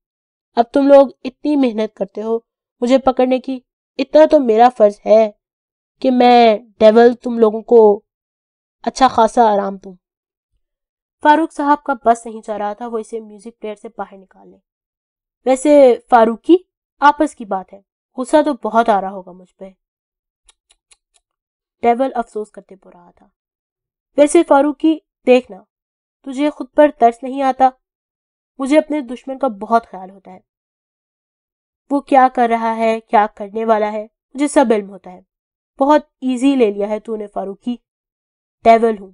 अब तुम लोग इतनी मेहनत करते हो मुझे पकड़ने की इतना तो मेरा फर्ज है कि मैं डेवल तुम लोगों को अच्छा खासा आराम दू फारूक साहब का बस नहीं चाह रहा था वो इसे म्यूजिक प्लेयर से बाहर निकाल ले वैसे फारूक की आपस की बात है गुस्सा तो बहुत आ रहा होगा मुझ पर डेवल अफसोस करते पो रहा था वैसे फारूक की देखना तुझे खुद पर तरस नहीं आता मुझे अपने दुश्मन का बहुत ख्याल होता है वो क्या कर रहा है क्या करने वाला है मुझे सब इल्म होता है बहुत इजी ले लिया है तूने फारूकी डेवल हूं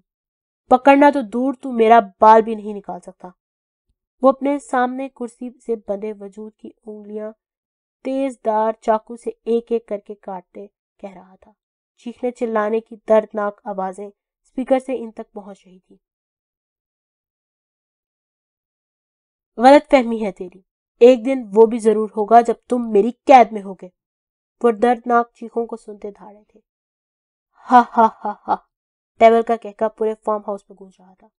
पकड़ना तो दूर तू मेरा बाल भी नहीं निकाल सकता वो अपने सामने कुर्सी से बंधे वजूद की उंगलियां दार चाकू से एक एक करके काटते कह रहा था चीखने चिल्लाने की दर्दनाक आवाजें स्पीकर से इन तक पहुंच रही थी गलत फहमी है तेरी एक दिन वो भी जरूर होगा जब तुम मेरी कैद में होगे वो दर्दनाक चीखों को सुनते धारे थे हा हा हा हा टेबल का कहका पूरे फार्म हाउस में गूंज रहा था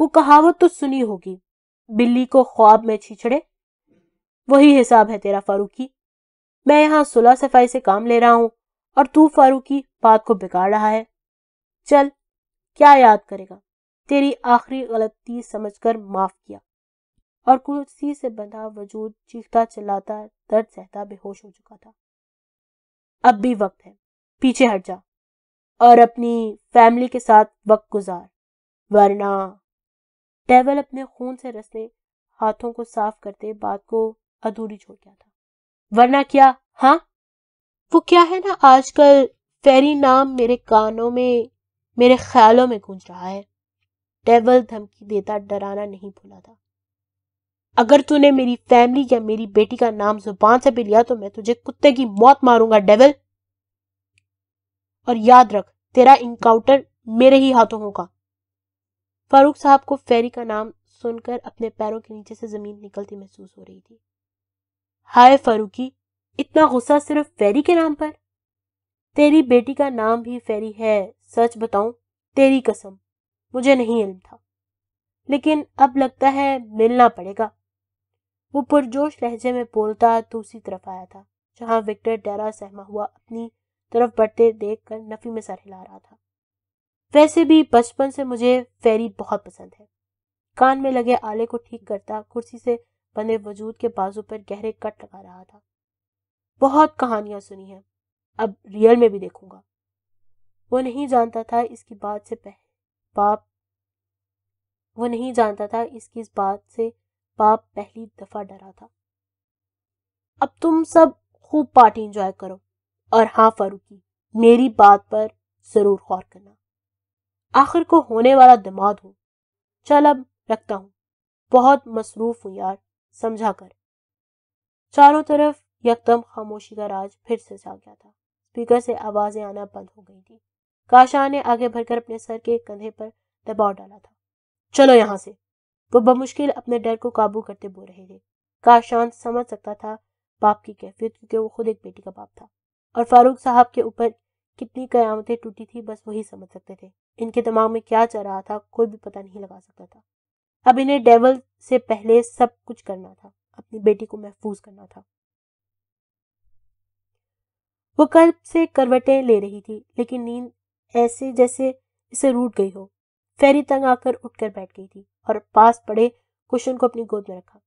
वो कहावत तो सुनी होगी बिल्ली को ख्वाब में छिछड़े वही हिसाब है तेरा फारूकी मैं यहां सुलह सफाई से काम ले रहा हूं और तू फारूकी बात को बिगाड़ रहा है चल क्या याद करेगा तेरी आखिरी गलती समझकर माफ किया और कुर्सी से बंधा वजूद चीखता चिल्लाता दर्द सहता बेहोश हो चुका था अब भी वक्त है पीछे हट जा और अपनी फैमिली के साथ वक्त गुजार वरना टेवल अपने खून से रसने हाथों को साफ करते बात को अधूरी छोड़ गया था वरना क्या हाँ वो क्या है ना आजकल फेरी नाम मेरे कानों में मेरे ख्यालों में गूंज रहा है टेवल धमकी देता डराना नहीं भूला था अगर तूने मेरी फैमिली या मेरी बेटी का नाम जुबान से भी लिया तो मैं तुझे कुत्ते की मौत मारूंगा डेविल और याद रख तेरा इनकाउंटर मेरे ही हाथों होगा फारूक साहब को फेरी का नाम सुनकर अपने पैरों के नीचे से जमीन निकलती महसूस हो रही थी हाय फारूकी इतना गुस्सा सिर्फ फेरी के नाम पर तेरी बेटी का नाम भी फेरी है सच बताऊं तेरी कसम मुझे नहीं इल्म था लेकिन अब लगता है मिलना पड़ेगा वो पुरजोश लहजे में बोलता दूसरी तरफ आया था जहां विक्टर डरा सहमा हुआ अपनी तरफ बढ़ते देख कर नफी में सर हिला रहा था वैसे भी बचपन से मुझे फेरी बहुत पसंद है कान में लगे आले को ठीक करता कुर्सी से बने वजूद के बाजू पर गहरे कट लगा रहा था बहुत कहानियां सुनी हैं अब रियल में भी देखूंगा वो नहीं जानता था इसकी बात से पहले बाप वो नहीं जानता था इसकी इस बात से बाप पहली दफा डरा था अब तुम सब खूब पार्टी एंजॉय करो और हाँ फारूकी मेरी बात पर जरूर गौर करना आखिर को होने वाला दिमाग हो चल अब रखता हूँ बहुत मसरूफ हूँ यार समझा कर चारों तरफ यकदम खामोशी का राज फिर से छा गया था स्पीकर से आवाजें आना बंद हो गई थी काशा ने आगे भरकर अपने सर के कंधे पर दबाव डाला था चलो यहां से वो बमुश्किल अपने डर को काबू करते बोल रहे थे काशांत शांत समझ सकता था बाप की कैफियत क्योंकि वो खुद एक बेटी का बाप था और फारूक साहब के ऊपर कितनी कयामतें टूटी थी बस वही समझ सकते थे इनके दिमाग में क्या चल रहा था कोई भी पता नहीं लगा सकता था अब इन्हें डेवल से पहले सब कुछ करना था अपनी बेटी को महफूज करना था वो कल से करवटें ले रही थी लेकिन नींद ऐसे जैसे इसे रूट गई हो फेरी तंग आकर उठकर बैठ गई थी और पास पड़े कुशन को अपनी गोद में रखा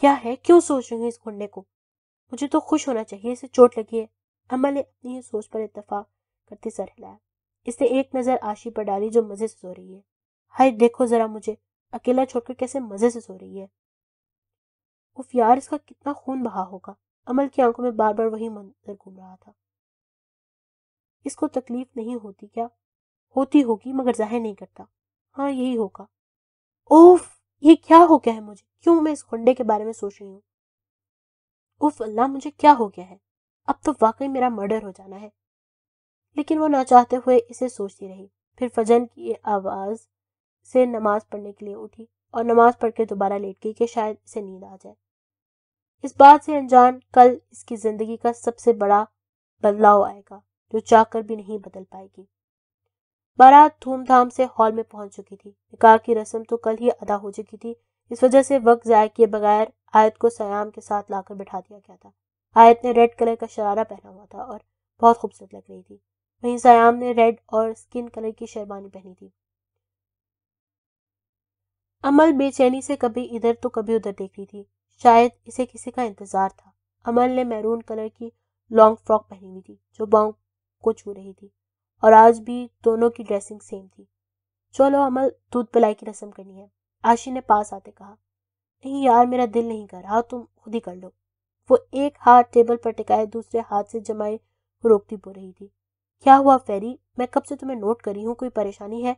क्या है क्यों सोच रही हूँ इस घुंडे को मुझे तो खुश होना चाहिए इसे चोट लगी है अमल ने अपनी सोच पर इतफाक करते सर हिलाया इसने एक नज़र आशी पर डाली जो मज़े से सो रही है हाय देखो ज़रा मुझे अकेला छोड़कर कैसे मज़े से सो रही है उफ यार इसका कितना खून बहा होगा अमल की आंखों में बार बार वही मंजर घूम रहा था इसको तकलीफ नहीं होती क्या होती होगी मगर जाहिर नहीं करता हाँ यही होगा ओफ ये क्या हो गया है मुझे क्यों मैं इस होंडे के बारे में सोच रही हूँ उफ अल्लाह मुझे क्या हो गया है अब तो वाकई मेरा मर्डर हो जाना है लेकिन वो ना चाहते हुए इसे सोचती रही फिर फजन की आवाज़ से नमाज पढ़ने के लिए उठी और नमाज पढ़ के दोबारा लेट गई कि शायद इसे नींद आ जाए इस बात से अनजान कल इसकी ज़िंदगी का सबसे बड़ा बदलाव आएगा जो चाहकर भी नहीं बदल पाएगी बारात धूमधाम से हॉल में पहुंच चुकी थी निकाह की रस्म तो कल ही अदा हो चुकी थी इस वजह से वक्त जाया किए बगैर आयत को सयाम के साथ लाकर बैठा दिया गया था आयत ने रेड कलर का शरारा पहना हुआ था और बहुत खूबसूरत लग रही थी वहीं सयाम ने रेड और स्किन कलर की शेरवानी पहनी थी अमल बेचैनी से कभी इधर तो कभी उधर देख रही थी शायद इसे किसी का इंतजार था अमल ने मैरून कलर की लॉन्ग फ्रॉक पहनी हुई थी जो बाँग को छू रही थी और आज भी दोनों की ड्रेसिंग सेम थी चलो अमल दूध पिलाई की रस्म करनी है आशी ने पास आते कहा नहीं यार मेरा दिल नहीं कर रहा तुम खुद ही कर लो वो एक हाथ टेबल पर टिकाए दूसरे हाथ से जमाए रोकती बो रही थी क्या हुआ फेरी मैं कब से तुम्हें नोट करी हूँ कोई परेशानी है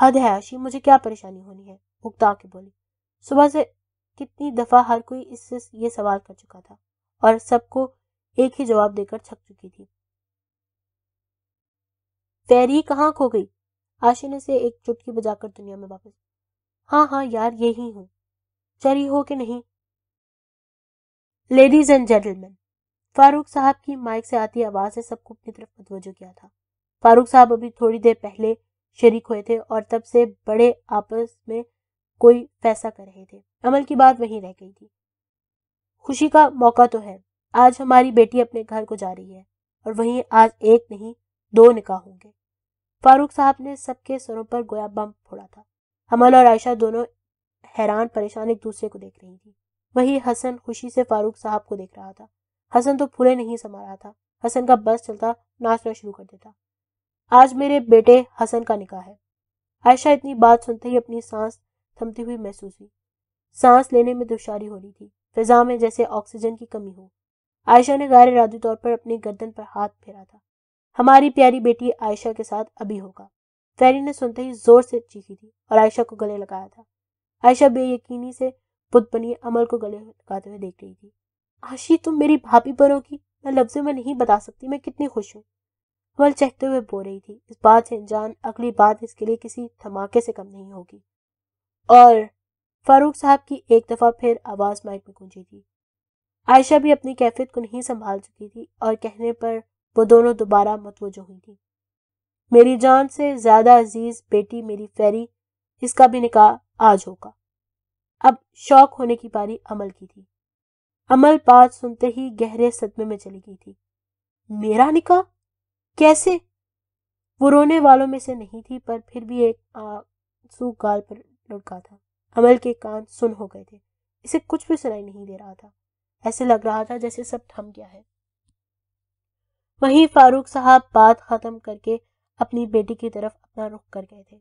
हद है आशी मुझे क्या परेशानी होनी है उगता के बोली सुबह से कितनी दफा हर कोई इससे ये सवाल कर चुका था और सबको एक ही जवाब देकर छक चुकी थी फेरी कहाँ खो गई आशी ने से एक चुटकी बजाकर दुनिया में वापस हाँ हाँ यार यही हूं चरी हो कि नहीं लेडीज एंड जेंटलमैन फारूक साहब की माइक से आती आवाज ने सबको अपनी तरफ मतवजो किया था फारूक साहब अभी थोड़ी देर पहले शरीक हुए थे और तब से बड़े आपस में कोई फैसला कर रहे थे अमल की बात वहीं रह गई थी खुशी का मौका तो है आज हमारी बेटी अपने घर को जा रही है और वहीं आज एक नहीं दो निकाह होंगे फारूक साहब ने सबके सरों पर गोया बम फोड़ा था अमल और आयशा दोनों हैरान परेशान एक दूसरे को देख रही थी वही हसन खुशी से फारूक साहब को देख रहा था हसन तो फूले नहीं समा रहा था हसन का बस चलता नाचना शुरू कर देता आज मेरे बेटे हसन का निकाह है आयशा इतनी बात सुनते ही अपनी सांस थमती हुई महसूस हुई सांस लेने में दुशारी हो रही थी फिजा में जैसे ऑक्सीजन की कमी हो आयशा ने गैर इरादी तौर पर अपनी गर्दन पर हाथ फेरा था हमारी प्यारी बेटी आयशा के साथ अभी होगा फैरी ने सुनते ही जोर से चीखी थी और आयशा को गले लगाया था आयशा बेयकीनी से पुत बनी अमल को गले लगाते हुए देख रही थी आशी तुम मेरी भाभी बनोगी मैं लफ्जों में नहीं बता सकती मैं कितनी खुश हूँ अमल चहते हुए बो रही थी इस बात से अनजान अगली बात इसके लिए किसी धमाके से कम नहीं होगी और फारूक साहब की एक दफा फिर आवाज माइक में गूंजी थी आयशा भी अपनी कैफियत को नहीं संभाल चुकी थी और कहने पर वो दोनों दोबारा मतवजो हुई थी मेरी जान से ज्यादा अजीज बेटी मेरी फेरी इसका भी निकाह आज होगा अब शौक होने की बारी अमल की थी अमल बात सुनते ही गहरे सदमे में चली गई थी मेरा निकाह कैसे वो रोने वालों में से नहीं थी पर फिर भी एक आंसू गाल पर लुढ़का था अमल के कान सुन हो गए थे इसे कुछ भी सुनाई नहीं दे रहा था ऐसे लग रहा था जैसे सब थम गया है वहीं फारूक साहब बात ख़त्म करके अपनी बेटी की तरफ अपना रुख कर गए थे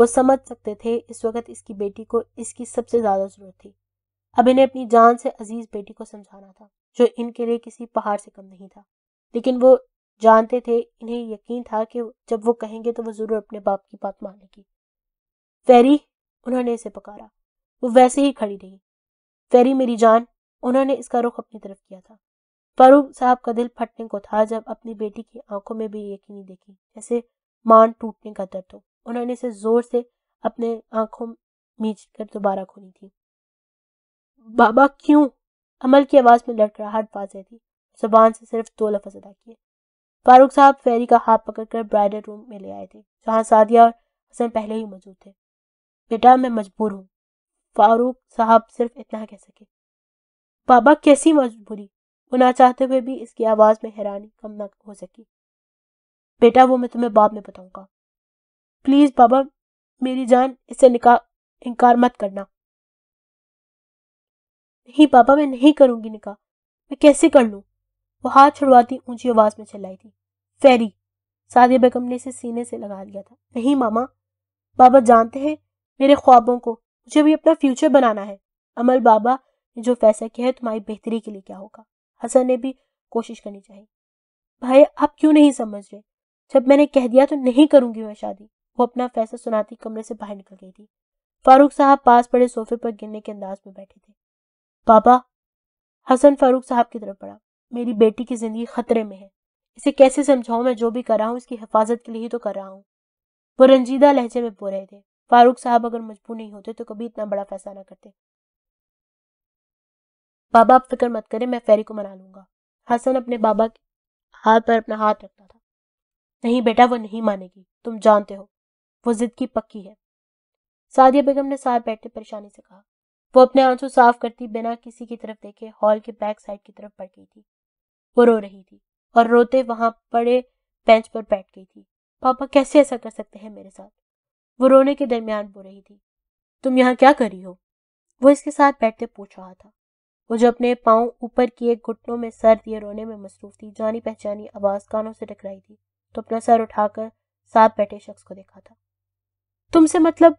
वो समझ सकते थे इस वक्त इसकी बेटी को इसकी सबसे ज़्यादा ज़रूरत थी अब इन्हें अपनी जान से अजीज़ बेटी को समझाना था जो इनके लिए किसी पहाड़ से कम नहीं था लेकिन वो जानते थे इन्हें यकीन था कि जब वो कहेंगे तो वो ज़रूर अपने बाप की बात मानेगी फेरी उन्होंने इसे पकारा वो वैसे ही खड़ी रही फेरी मेरी जान उन्होंने इसका रुख अपनी तरफ किया था फारूक साहब का दिल फटने को था जब अपनी बेटी की आंखों में भी यकीनी देखी जैसे मान टूटने का दर्द हो उन्होंने इसे जोर से अपने आंखों मीच कर दोबारा खोली थी बाबा क्यों अमल की आवाज में हट वाजह थी जुबान से सिर्फ दो लफज अदा किए फारूक साहब फेरी का हाथ पकड़कर ब्राइडल रूम में ले आए थे जहाँ सादिया और हसन पहले ही मौजूद थे बेटा मैं मजबूर हूँ फारूक साहब सिर्फ इतना कह सके बाबा कैसी मजबूरी वो ना चाहते हुए भी इसकी आवाज में हैरानी कम न हो सकी बेटा वो मैं तुम्हें बाद में बताऊंगा प्लीज बाबा मेरी जान इससे निका इनकार मत करना नहीं बाबा मैं नहीं करूंगी निकाह मैं कैसे कर लू वो हाथ छुड़वाती ऊंची आवाज में चिल्लाई थी फेरी सादिया बेगम ने इसे सीने से लगा लिया था नहीं मामा बाबा जानते हैं मेरे ख्वाबों को मुझे भी अपना फ्यूचर बनाना है अमल बाबा ने जो फैसला किया है तुम्हारी बेहतरी के लिए क्या होगा हसन ने भी कोशिश करनी चाहिए भाई आप क्यों नहीं समझ रहे जब मैंने कह दिया तो नहीं करूंगी मैं शादी वो अपना फैसला सुनाती कमरे से बाहर निकल गई थी फारूक साहब पास पड़े सोफे पर गिरने के अंदाज में बैठे थे पापा हसन फारूक साहब की तरफ पड़ा मेरी बेटी की जिंदगी खतरे में है इसे कैसे समझाऊं मैं जो भी कर रहा हूँ इसकी हिफाजत के लिए ही तो कर रहा हूँ वो रंजीदा लहजे में बो रहे थे फारूक साहब अगर मजबूर नहीं होते तो कभी इतना बड़ा फैसला ना करते बाबा आप फिक्र मत करें मैं फेरी को मना लूंगा हसन अपने बाबा के हाथ पर अपना हाथ रखता था नहीं बेटा वो नहीं मानेगी तुम जानते हो वो जिद की पक्की है सादिया बेगम ने साथ बैठते परेशानी से कहा वो अपने आंसू साफ करती बिना किसी की तरफ देखे हॉल के बैक साइड की तरफ बढ़ गई थी वो रो रही थी और रोते वहां पड़े बेंच पर बैठ गई थी पापा कैसे ऐसा कर सकते हैं मेरे साथ वो रोने के दरमियान बो रही थी तुम यहाँ क्या कर रही हो वो इसके साथ बैठते पूछ रहा था वो जो अपने पाँव ऊपर किए घुटनों में सर दिए रोने में मसरूफ थी जानी पहचानी आवाज कानों से टकराई थी तो अपना सर उठाकर साथ बैठे शख्स को देखा था तुमसे मतलब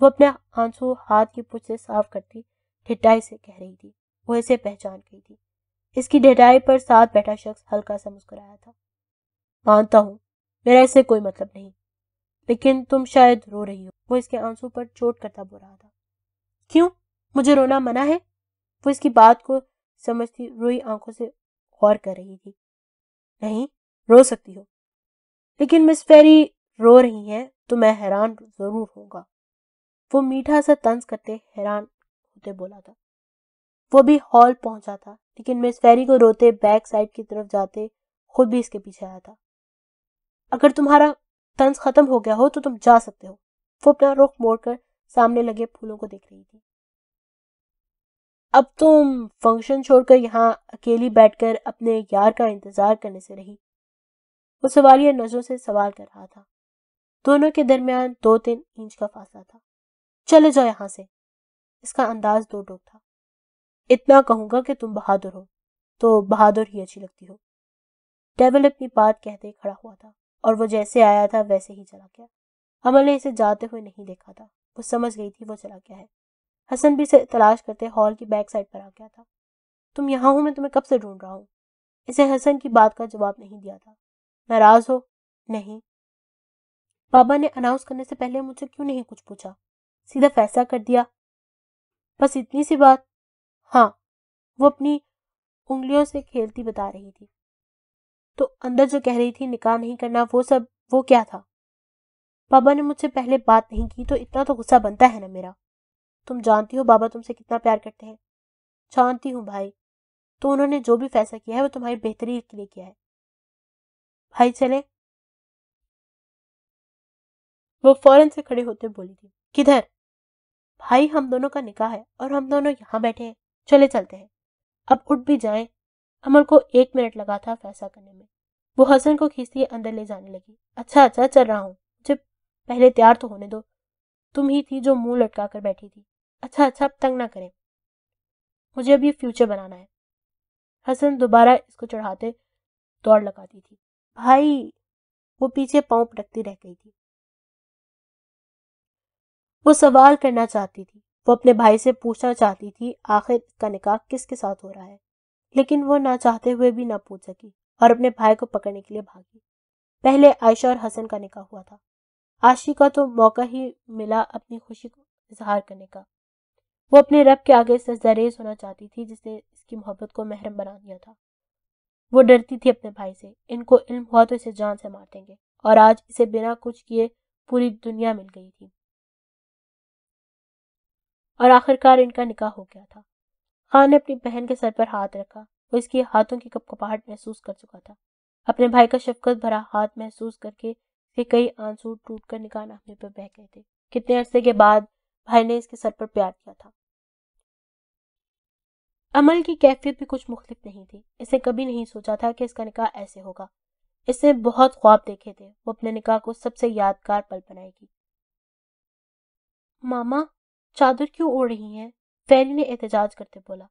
वो अपने आंसू हाथ की पुछ से साफ करती ढिटाई से कह रही थी वो इसे पहचान गई थी इसकी ढिठाई पर साथ बैठा शख्स हल्का सा मुस्कुराया था मानता हूँ मेरा इससे कोई मतलब नहीं लेकिन तुम शायद रो रही हो वो इसके आंसू पर चोट करता बो रहा था क्यों मुझे रोना मना है वो इसकी बात को समझती रोई आंखों से गौर कर रही थी नहीं रो सकती हो लेकिन मिस फेरी रो रही हैं तो मैं हैरान जरूर होगा वो मीठा सा तंज करते हैरान होते बोला था वो भी हॉल पहुंचा था लेकिन मिस फेरी को रोते बैक साइड की तरफ जाते खुद भी इसके पीछे आया था अगर तुम्हारा तंज खत्म हो गया हो तो तुम जा सकते हो वो अपना रुख मोड़कर सामने लगे फूलों को देख रही थी अब तुम फंक्शन छोड़कर यहाँ अकेली बैठकर अपने यार का इंतजार करने से रही वो सवालिया नजरों से सवाल कर रहा था दोनों के दरमियान दो तीन इंच का फासला था चले जाओ यहाँ से इसका अंदाज दो टोक था इतना कहूंगा कि तुम बहादुर हो तो बहादुर ही अच्छी लगती हो डेविल अपनी बात कहते खड़ा हुआ था और वो जैसे आया था वैसे ही चला गया अमल ने इसे जाते हुए नहीं देखा था वो समझ गई थी वो चला गया है हसन भी इसे तलाश करते हॉल की बैक साइड पर आ गया था तुम यहाँ हो मैं तुम्हें कब से ढूंढ रहा हूँ इसे हसन की बात का जवाब नहीं दिया था नाराज हो नहीं बाबा ने अनाउंस करने से पहले मुझसे क्यों नहीं कुछ पूछा सीधा फैसला कर दिया बस इतनी सी बात हाँ वो अपनी उंगलियों से खेलती बता रही थी तो अंदर जो कह रही थी निकाह नहीं करना वो सब वो क्या था बाबा ने मुझसे पहले बात नहीं की तो इतना तो गुस्सा बनता है ना मेरा तुम जानती हो बाबा तुमसे कितना प्यार करते हैं जानती हूँ भाई तो उन्होंने जो भी फैसला किया है वो तुम्हारी बेहतरी के लिए किया है भाई चले वो फौरन से खड़े होते बोली थी किधर भाई हम दोनों का निकाह है और हम दोनों यहाँ बैठे हैं चले चलते हैं अब उठ भी जाएं अमर को एक मिनट लगा था फैसला करने में वो हसन को खींचती अंदर ले जाने लगी अच्छा अच्छा चल रहा हूँ मुझे पहले तैयार तो होने दो तुम ही थी जो मुंह लटका कर बैठी थी अच्छा अच्छा अब तंग ना करें मुझे अभी फ्यूचर बनाना है हसन दोबारा इसको चढ़ाते दौड़ लगाती थी भाई वो पीछे पाँव पटकती रह गई थी वो सवाल करना चाहती थी वो अपने भाई से पूछना चाहती थी आखिर इसका निकाह किसके साथ हो रहा है लेकिन वो ना चाहते हुए भी ना पूछ सकी और अपने भाई को पकड़ने के लिए भागी पहले आयशा और हसन का निकाह हुआ था आशी का तो मौका ही मिला अपनी खुशी को इजहार करने का वो अपने रब के आगे सजरेज होना चाहती थी जिसने इसकी मोहब्बत को महरम बना दिया था वो डरती थी अपने भाई से इनको इल्म हुआ तो इसे जान से मार देंगे और आज इसे बिना कुछ किए पूरी दुनिया मिल गई थी और आखिरकार इनका निकाह हो गया था खान ने अपनी बहन के सर पर हाथ रखा वो इसके हाथों की कपकपाहट महसूस कर चुका था अपने भाई का शफकत भरा हाथ महसूस करके कई आंसू टूट कर निकाह नामे पर बह गए थे कितने अरसे के बाद भाई ने इसके सर पर प्यार किया था अमल की कैफियत भी कुछ मुख्तफ नहीं थी इसने कभी नहीं सोचा था कि इसका निकाह ऐसे होगा इसने बहुत ख्वाब देखे थे वो अपने निकाह को सबसे यादगार पल बनाएगी मामा चादर क्यों ओढ़ रही हैं फैरी ने एहतजाज करते बोला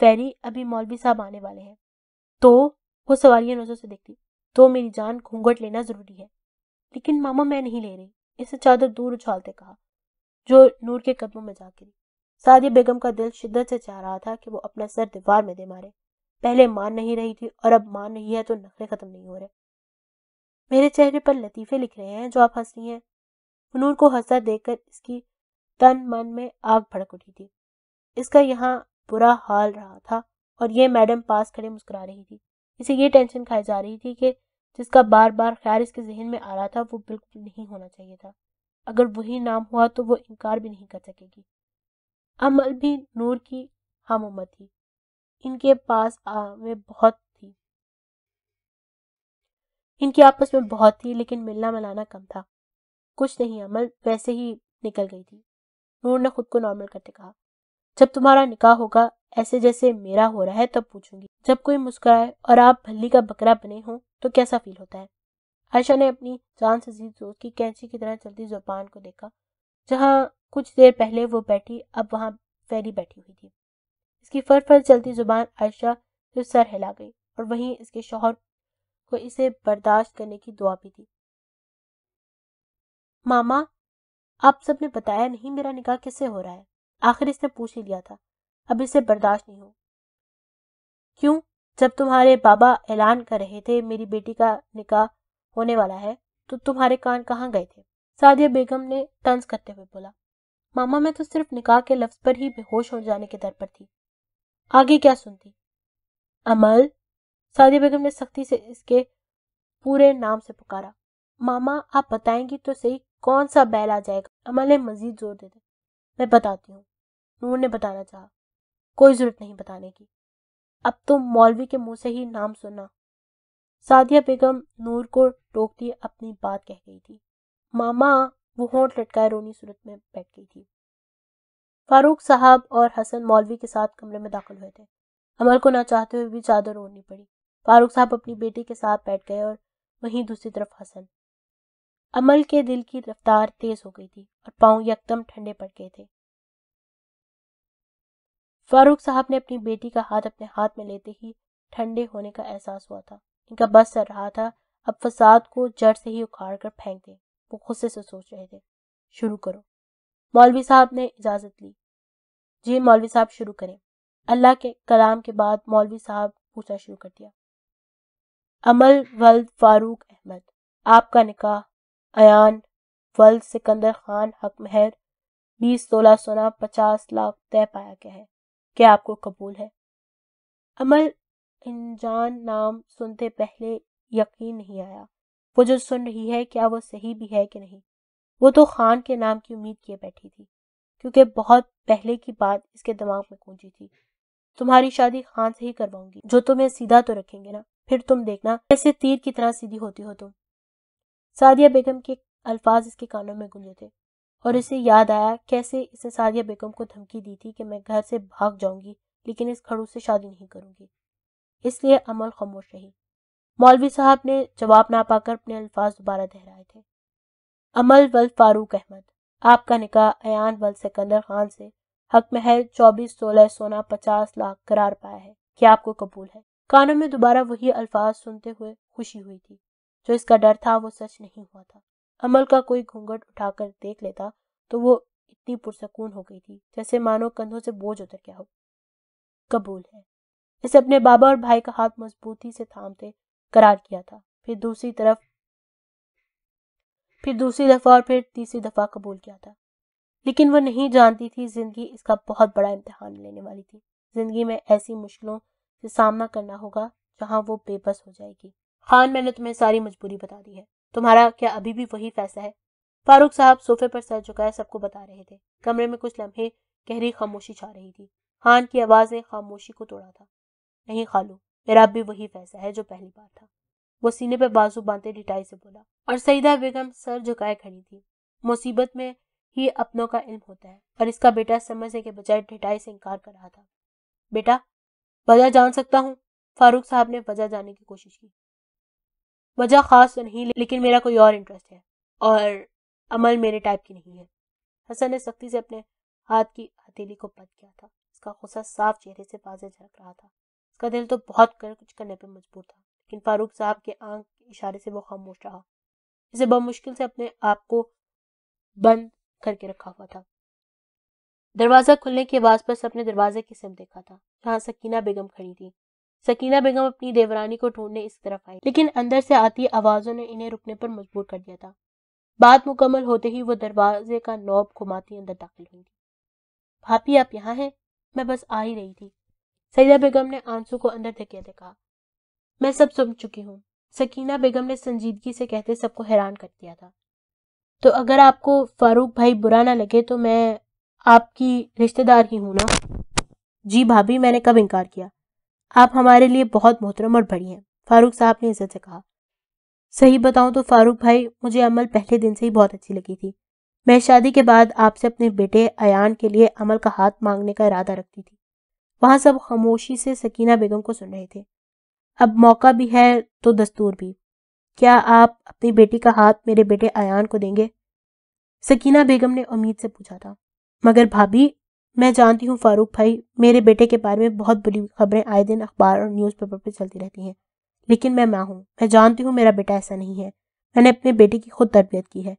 फैरी अभी मौलवी साहब आने वाले हैं तो वो सवालिया नजर से देखती तो मेरी जान घूंघट लेना जरूरी है लेकिन मामा मैं नहीं ले रही इसे चादर दूर उछालते कहा जो नूर के कदमों में जा गिरी सादिया बेगम का दिल शिद्दत से चाह रहा था कि वो अपना सर दीवार में दे मारे पहले मान नहीं रही थी और अब मान नहीं है तो नखरे खत्म नहीं हो रहे मेरे चेहरे पर लतीफे लिख रहे हैं जो आप हंस रही हैं नूर को हंसा देखकर इसकी तन मन में आग भड़क उठी थी इसका यहाँ बुरा हाल रहा था और ये मैडम पास खड़े मुस्कुरा रही थी इसे ये टेंशन खाई जा रही थी कि जिसका बार बार ख्याल इसके जहन में आ रहा था वो बिल्कुल नहीं होना चाहिए था अगर वही नाम हुआ तो वो इनकार भी नहीं कर सकेगी अमल भी नूर की हम थी इनके पास में बहुत थी इनकी आपस में बहुत थी लेकिन मिलना मिलाना कम था कुछ नहीं अमल वैसे ही निकल गई थी नूर ने खुद को नॉर्मल करते कहा जब तुम्हारा निकाह होगा ऐसे जैसे मेरा हो रहा है तब पूछूंगी जब कोई मुस्कुराए और आप भल्ली का बकरा बने हो तो कैसा फील होता है आयशा ने अपनी जान से जीत जोश की कैंची की तरह चलती जुबान को देखा जहाँ कुछ देर पहले वो बैठी अब वहाँ फैरी बैठी हुई थी इसकी फर फर चलती जुबान आयशा से सर हिला गई और वहीं इसके शोहर को इसे बर्दाश्त करने की दुआ भी दी मामा आप सबने बताया नहीं मेरा निकाह किससे हो रहा है आखिर इसने पूछ ही लिया था अब इसे बर्दाश्त नहीं हो क्यों जब तुम्हारे बाबा ऐलान कर रहे थे मेरी बेटी का निकाह होने वाला है तो तुम्हारे कान कहाँ गए थे सादिया बेगम ने तंज करते हुए बोला मामा मैं तो सिर्फ निकाह के लफ्ज पर ही बेहोश हो जाने के दर पर थी आगे क्या सुनती अमल सादिया बेगम ने सख्ती से इसके पूरे नाम से पुकारा मामा आप बताएंगी तो सही कौन सा बैल आ जाएगा अमल ने मजीद जोर दे दिया मैं बताती हूँ नूर ने बताना चाहा कोई जरूरत नहीं बताने की अब तो मौलवी के मुंह से ही नाम सुनना सादिया बेगम नूर को टोकती अपनी बात कह गई थी मामा वो होंठ लटकाए रोनी सूरत में बैठ गई थी फारूक साहब और हसन मौलवी के साथ कमरे में दाखिल हुए थे अमल को ना चाहते हुए भी चादर ओढ़नी पड़ी फारूक साहब अपनी बेटी के साथ बैठ गए और वहीं दूसरी तरफ हसन अमल के दिल की रफ्तार तेज हो गई थी और पाँव यकदम ठंडे पड़ गए थे फारूक साहब ने अपनी बेटी का हाथ अपने हाथ में लेते ही ठंडे होने का एहसास हुआ था इनका बस चल रहा था अब फसाद को जड़ से ही उखाड़ कर फेंक दें वो गुस्से से सोच रहे थे शुरू करो मौलवी साहब ने इजाज़त ली जी मौलवी साहब शुरू करें अल्लाह के कलाम के बाद मौलवी साहब पूछना शुरू कर दिया अमल वल्द फारूक अहमद आपका निकाह अन वल्द सिकंदर खान हक महर बीस सोलह सोना पचास लाख तय पाया गया है क्या आपको कबूल है अमल जान नाम सुनते पहले यकीन नहीं आया वो जो सुन रही है क्या वो सही भी है कि नहीं वो तो खान के नाम की उम्मीद किए बैठी थी क्योंकि बहुत पहले की बात इसके दिमाग में गूंजी थी तुम्हारी शादी खान से ही करवाऊंगी जो तुम्हें सीधा तो रखेंगे ना फिर तुम देखना कैसे तीर की तरह सीधी होती हो तुम सादिया बेगम के अल्फाज इसके कानों में गूंजे थे और इसे याद आया कैसे इसने सादिया बेगम को धमकी दी थी कि मैं घर से भाग जाऊंगी लेकिन इस खड़ू से शादी नहीं करूंगी इसलिए अमल खामोश रही मौलवी साहब ने जवाब ना पाकर अपने अल्फाज दोबारा दोहराए थे अमल वल फारूक अहमद आपका निकाह अयान वल सिकंदर खान से हक महल चौबीस सोलह सोना पचास लाख करार पाया है क्या आपको कबूल है कानों में दोबारा वही अल्फाज सुनते हुए खुशी हुई थी जो इसका डर था वो सच नहीं हुआ था अमल का कोई घूंघट उठाकर देख लेता तो वो इतनी पुरसकून हो गई थी जैसे मानो कंधों से बोझ उतर गया हो कबूल है इसे अपने बाबा और भाई का हाथ मजबूती से थामते करार किया था फिर दूसरी तरफ फिर दूसरी दफा और फिर तीसरी दफा कबूल किया था लेकिन वह नहीं जानती थी जिंदगी इसका बहुत बड़ा इम्तहान लेने वाली थी जिंदगी में ऐसी मुश्किलों से सामना करना होगा जहां वो बेबस हो जाएगी खान मैंने तुम्हें सारी मजबूरी बता दी है तुम्हारा क्या अभी भी वही फैसला है फारूक साहब सोफे पर सर झुकाए सबको बता रहे थे कमरे में कुछ लम्हे गहरी खामोशी छा रही थी खान की आवाज ने खामोशी को तोड़ा था नहीं खालू मेरा अब भी वही फैसला है जो पहली बार था वो सीने पर बाजू बांधे डिटाई से बोला और सईदा बेगम सर झुकाए खड़ी थी मुसीबत में ही अपनों का इल्म होता है और इसका बेटा समझने के बजाय ढिटाई से इनकार कर रहा था बेटा वजह जान सकता हूँ फारूक साहब ने वजह जानने की कोशिश की वजह खास तो नहीं लेकिन मेरा कोई और इंटरेस्ट है और अमल मेरे टाइप की नहीं है हसन ने सख्ती से अपने हाथ की हथेली को पद किया था उसका गुस्सा साफ चेहरे से बाजे झलक रहा था उसका दिल तो बहुत कर कुछ करने पर मजबूर था लेकिन फारूक साहब के आंख के इशारे से वो खामोश रहा इसे बमुश्किल से अपने आप को बंद करके रखा हुआ था दरवाजा खुलने की आवाज पर सबने दरवाजे की सिम देखा था जहाँ सकीना बेगम खड़ी थी सकीना बेगम अपनी देवरानी को ढूंढने इस तरफ आई लेकिन अंदर से आती आवाजों ने इन्हें रुकने पर मजबूर कर दिया था बात मुकम्मल होते ही वो दरवाजे का नॉब घुमाती अंदर दाखिल हुई भाभी आप यहाँ हैं मैं बस आ ही रही थी सईदा बेगम ने आंसू को अंदर धकेलते कहा मैं सब सुन चुकी हूँ सकीना बेगम ने संजीदगी से कहते सबको हैरान कर दिया था तो अगर आपको फारूक भाई बुरा ना लगे तो मैं आपकी रिश्तेदार ही हूं ना जी भाभी मैंने कब इनकार किया आप हमारे लिए बहुत मोहतरम और बड़ी हैं फारूक साहब ने इज्जत से कहा सही बताऊं तो फारूक भाई मुझे अमल पहले दिन से ही बहुत अच्छी लगी थी मैं शादी के बाद आपसे अपने बेटे अयान के लिए अमल का हाथ मांगने का इरादा रखती थी वहां सब खामोशी से सकीना बेगम को सुन रहे थे अब मौका भी है तो दस्तूर भी क्या आप अपनी बेटी का हाथ मेरे बेटे अयान को देंगे सकीना बेगम ने उम्मीद से पूछा था मगर भाभी मैं जानती हूँ फारूक भाई मेरे बेटे के बारे में बहुत बुरी खबरें आए दिन अखबार और न्यूज़ पेपर पर चलती रहती हैं लेकिन मैं माँ हूँ मैं जानती हूँ मेरा बेटा ऐसा नहीं है मैंने अपने बेटे की खुद तरबियत की है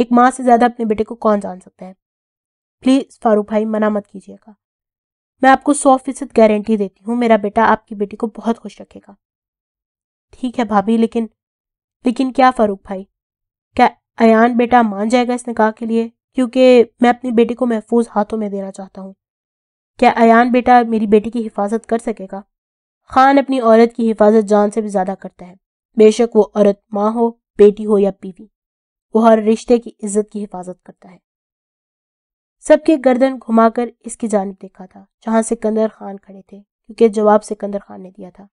एक माँ से ज़्यादा अपने बेटे को कौन जान सकता है प्लीज़ फारूक भाई मना मत कीजिएगा मैं आपको सौ फीसद गारंटी देती हूँ मेरा बेटा आपकी बेटी को बहुत खुश रखेगा ठीक है भाभी लेकिन लेकिन क्या फारूक भाई क्या अयान बेटा मान जाएगा इस निकाह के लिए क्योंकि मैं अपनी बेटी को महफूज हाथों में देना चाहता हूँ क्या अयान बेटा मेरी बेटी की हिफाजत कर सकेगा खान अपनी औरत की हिफाजत जान से भी ज्यादा करता है बेशक वो औरत माँ हो बेटी हो या बीवी वो हर रिश्ते की इज्जत की हिफाजत करता है सबके गर्दन घुमाकर इसकी जानब देखा था जहां सिकंदर खान खड़े थे क्योंकि जवाब सिकंदर खान ने दिया था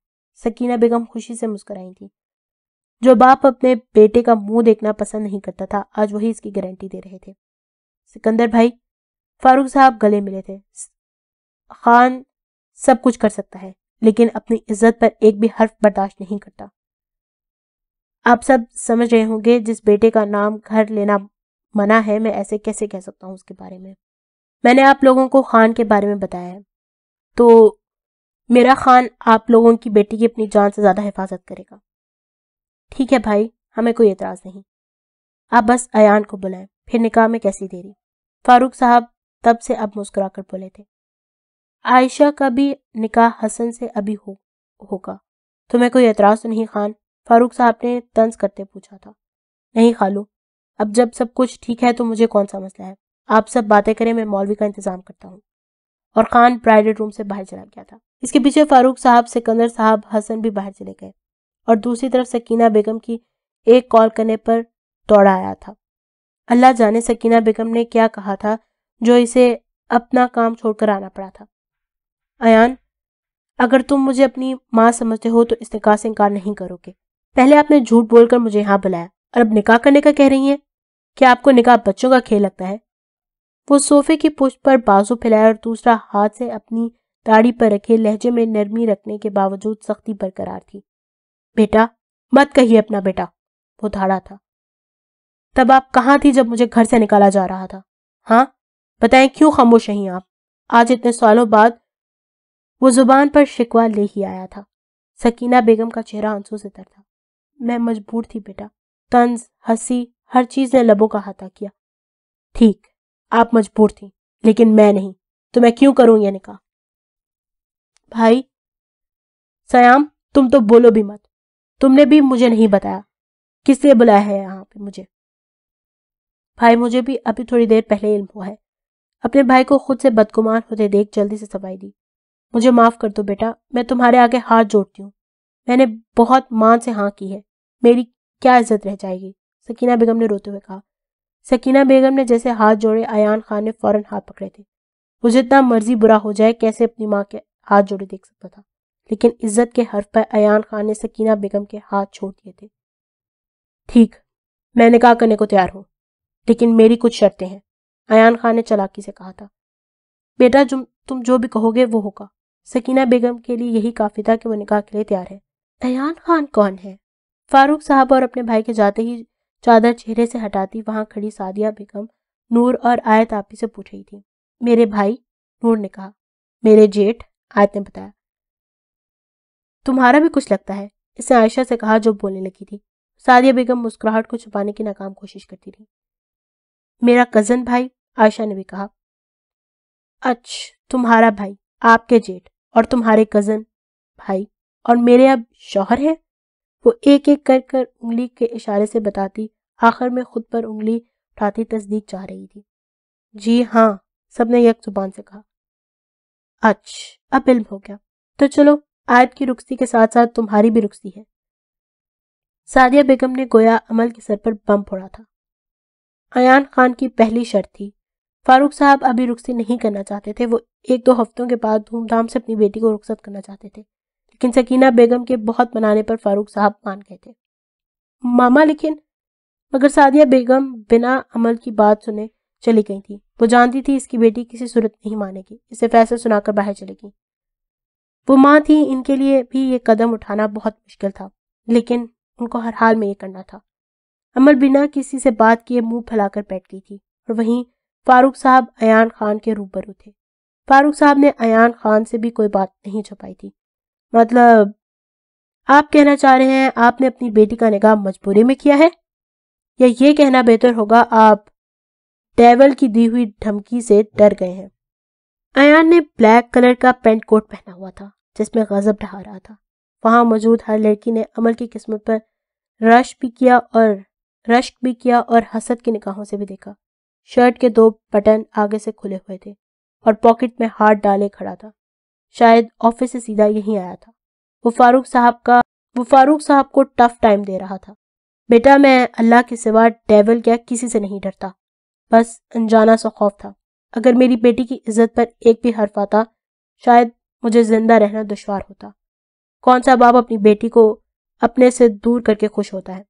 सकीना बेगम खुशी से मुस्कराई थी जो बाप अपने बेटे का मुंह देखना पसंद नहीं करता था आज वही इसकी गारंटी दे रहे थे सिकंदर भाई फारूक साहब गले मिले थे खान सब कुछ कर सकता है लेकिन अपनी इज्जत पर एक भी हर्फ बर्दाश्त नहीं करता आप सब समझ रहे होंगे जिस बेटे का नाम घर लेना मना है मैं ऐसे कैसे कह सकता हूँ उसके बारे में मैंने आप लोगों को खान के बारे में बताया है तो मेरा खान आप लोगों की बेटी की अपनी जान से ज़्यादा हिफाजत करेगा ठीक है भाई हमें कोई एतराज़ नहीं आप बस अयान को बुलाएं फिर निकाह में कैसी देरी फारूक साहब तब से अब मुस्कुरा कर बोले थे आयशा का भी निकाह हसन से अभी हो होगा तुम्हें कोई एतराज़ तो नहीं खान फारूक साहब ने तंज करते पूछा था नहीं खालू अब जब सब कुछ ठीक है तो मुझे कौन सा मसला है आप सब बातें करें मैं मौलवी का इंतजाम करता हूँ और खान प्राइवेट रूम से बाहर चला गया था इसके पीछे फारूक साहब सिकंदर साहब हसन भी बाहर चले गए और दूसरी तरफ सकीना बेगम की एक कॉल करने पर दौड़ा आया था अल्लाह जाने सकीना बेगम ने क्या कहा था जो इसे अपना काम छोड़कर आना पड़ा था अयान अगर तुम मुझे अपनी माँ समझते हो तो इस निकाह से इनकार नहीं करोगे पहले आपने झूठ बोलकर मुझे यहाँ बुलाया और अब निकाह करने का कह रही है क्या आपको निकाह बच्चों का खेल लगता है वो सोफे की पुष्प पर बाजू फैलाए और दूसरा हाथ से अपनी दाढ़ी पर रखे लहजे में नरमी रखने के बावजूद सख्ती बरकरार थी बेटा मत कहिए अपना बेटा वो धाड़ा था तब आप कहाँ थी जब मुझे घर से निकाला जा रहा था हाँ बताएं क्यों खामोश रही आप आज इतने सालों बाद वो जुबान पर शिकवा ले ही आया था सकीना बेगम का चेहरा आंसू से तर था मैं मजबूर थी बेटा तंज हंसी हर चीज ने लबों का हाथा किया ठीक आप मजबूर थी लेकिन मैं नहीं तो मैं क्यों करूं यह निकाह भाई सयाम तुम तो बोलो भी मत तुमने भी मुझे नहीं बताया किसने बुलाया है यहां पे मुझे भाई मुझे भी अभी थोड़ी देर पहले इल्म हुआ है अपने भाई को खुद से बदकुमार होते देख जल्दी से सफाई दी मुझे माफ कर दो बेटा मैं तुम्हारे आगे हाथ जोड़ती हूँ मैंने बहुत मान से हाँ की है मेरी क्या इज्जत रह जाएगी सकीना बेगम ने रोते हुए कहा सकीना बेगम ने जैसे हाथ जोड़े अयान खान ने फौरन हाथ पकड़े थे वो जितना मर्जी बुरा हो जाए कैसे अपनी माँ के हाथ जोड़े देख सकता था लेकिन इज्जत के हर्फ पर अयान खान ने सकीना बेगम के हाथ छोड़ दिए थे ठीक मैं निकाह करने को तैयार हूँ लेकिन मेरी कुछ शर्तें हैं अयान खान ने चलाकी से कहा था बेटा जुम तुम जो भी कहोगे वो होगा सकीना बेगम के लिए यही काफ़ी था कि वो निकाह के लिए तैयार है अयान खान कौन है फारूक साहब और अपने भाई के जाते ही चादर चेहरे से हटाती वहां खड़ी सादिया बेगम नूर और आयत आपी से पूछ रही थी मेरे भाई नूर ने कहा मेरे जेठ आयत ने बताया तुम्हारा भी कुछ लगता है इसने आयशा से कहा जो बोलने लगी थी सादिया बेगम मुस्कुराहट को छुपाने की नाकाम कोशिश करती थी मेरा कजन भाई आयशा ने भी कहा अच्छ तुम्हारा भाई आपके जेठ और तुम्हारे कजन भाई और मेरे अब शौहर हैं वो एक एक कर कर उंगली के इशारे से बताती आखिर में खुद पर उंगली उठाती तस्दीक चाह रही थी जी हाँ सबने यक जुबान से कहा अच्छ अब इल्म हो गया तो चलो आयत की रुखसी के साथ साथ तुम्हारी भी रुखसी है सादिया बेगम ने गोया अमल के सर पर बम फोड़ा था अयान खान की पहली शर्त थी फारूक साहब अभी रुखसी नहीं करना चाहते थे वो एक दो हफ्तों के बाद धूमधाम से अपनी बेटी को रुखसत करना चाहते थे लेकिन सकीना बेगम के बहुत मनाने पर फारूक साहब मान गए थे मामा लेकिन मगर सादिया बेगम बिना अमल की बात सुने चली गई थी वो जानती थी इसकी बेटी किसी सूरत नहीं मानेगी इसे फैसला सुनाकर बाहर चलेगी वो माँ थी इनके लिए भी ये कदम उठाना बहुत मुश्किल था लेकिन उनको हर हाल में ये करना था अमल बिना किसी से बात किए मुंह फैलाकर बैठ गई थी और वहीं फारूक साहब अयान खान के रूबरू थे फारूक साहब ने अयान खान से भी कोई बात नहीं छुपाई थी मतलब आप कहना चाह रहे हैं आपने अपनी बेटी का निकाह मजबूरी में किया है या ये कहना बेहतर होगा आप डेवल की दी हुई धमकी से डर गए हैं अयान ने ब्लैक कलर का पेंट कोट पहना हुआ था जिसमें गजब ढहा रहा था वहां मौजूद हर लड़की ने अमल की किस्मत पर रश भी किया और रश्क भी किया और हसद की निकाहों से भी देखा शर्ट के दो बटन आगे से खुले हुए थे और पॉकेट में हाथ डाले खड़ा था शायद ऑफिस से सीधा यहीं आया था वो फारूक साहब का वो फारूक साहब को टफ टाइम दे रहा था बेटा मैं अल्लाह के सिवा डेवल क्या किसी से नहीं डरता बस अनजाना सा खौफ था अगर मेरी बेटी की इज्जत पर एक भी हर्फ आता शायद मुझे जिंदा रहना दुशवार होता कौन सा बाप अपनी बेटी को अपने से दूर करके खुश होता है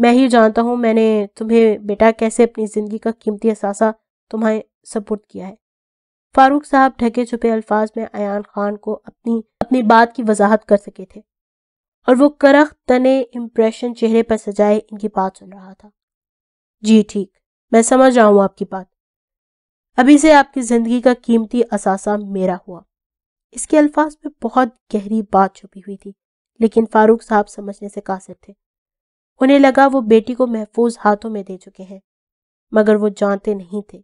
मैं ही जानता हूँ मैंने तुम्हें बेटा कैसे अपनी ज़िंदगी का कीमती असासा तुम्हें सपोर्ट किया है फारूक साहब ढके छुपे अल्फाज में अयान खान को अपनी अपनी बात की वजाहत कर सके थे और वो करख तने इम्प्रेशन चेहरे पर सजाए इनकी बात सुन रहा था जी ठीक मैं समझ रहा हूँ आपकी बात अभी से आपकी जिंदगी का कीमती असासा मेरा हुआ इसके अल्फाज में बहुत गहरी बात छुपी हुई थी लेकिन फारूक साहब समझने से कासिर थे उन्हें लगा वो बेटी को महफूज हाथों में दे चुके हैं मगर वो जानते नहीं थे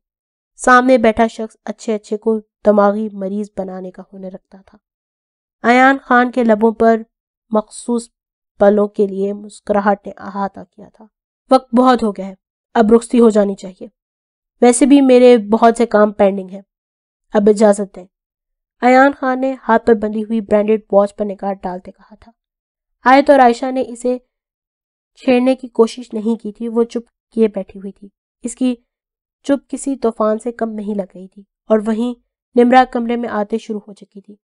सामने बैठा शख्स अच्छे अच्छे को दिमागी मरीज बनाने का हुनर रखता था अयान खान के लबों पर मखसूस पलों के लिए मुस्कुराहट ने अहाता किया था वक्त बहुत हो गया है अब रुखती हो जानी चाहिए वैसे भी मेरे बहुत से काम पेंडिंग हैं अब इजाजत दें अयान खान ने हाथ पर बंधी हुई ब्रांडेड वॉच पर निकाह डालते कहा था आयत और आयशा ने इसे छेड़ने की कोशिश नहीं की थी वो चुप किए बैठी हुई थी इसकी चुप किसी तूफान से कम नहीं लग रही थी और वहीं निमरा कमरे में आते शुरू हो चुकी थी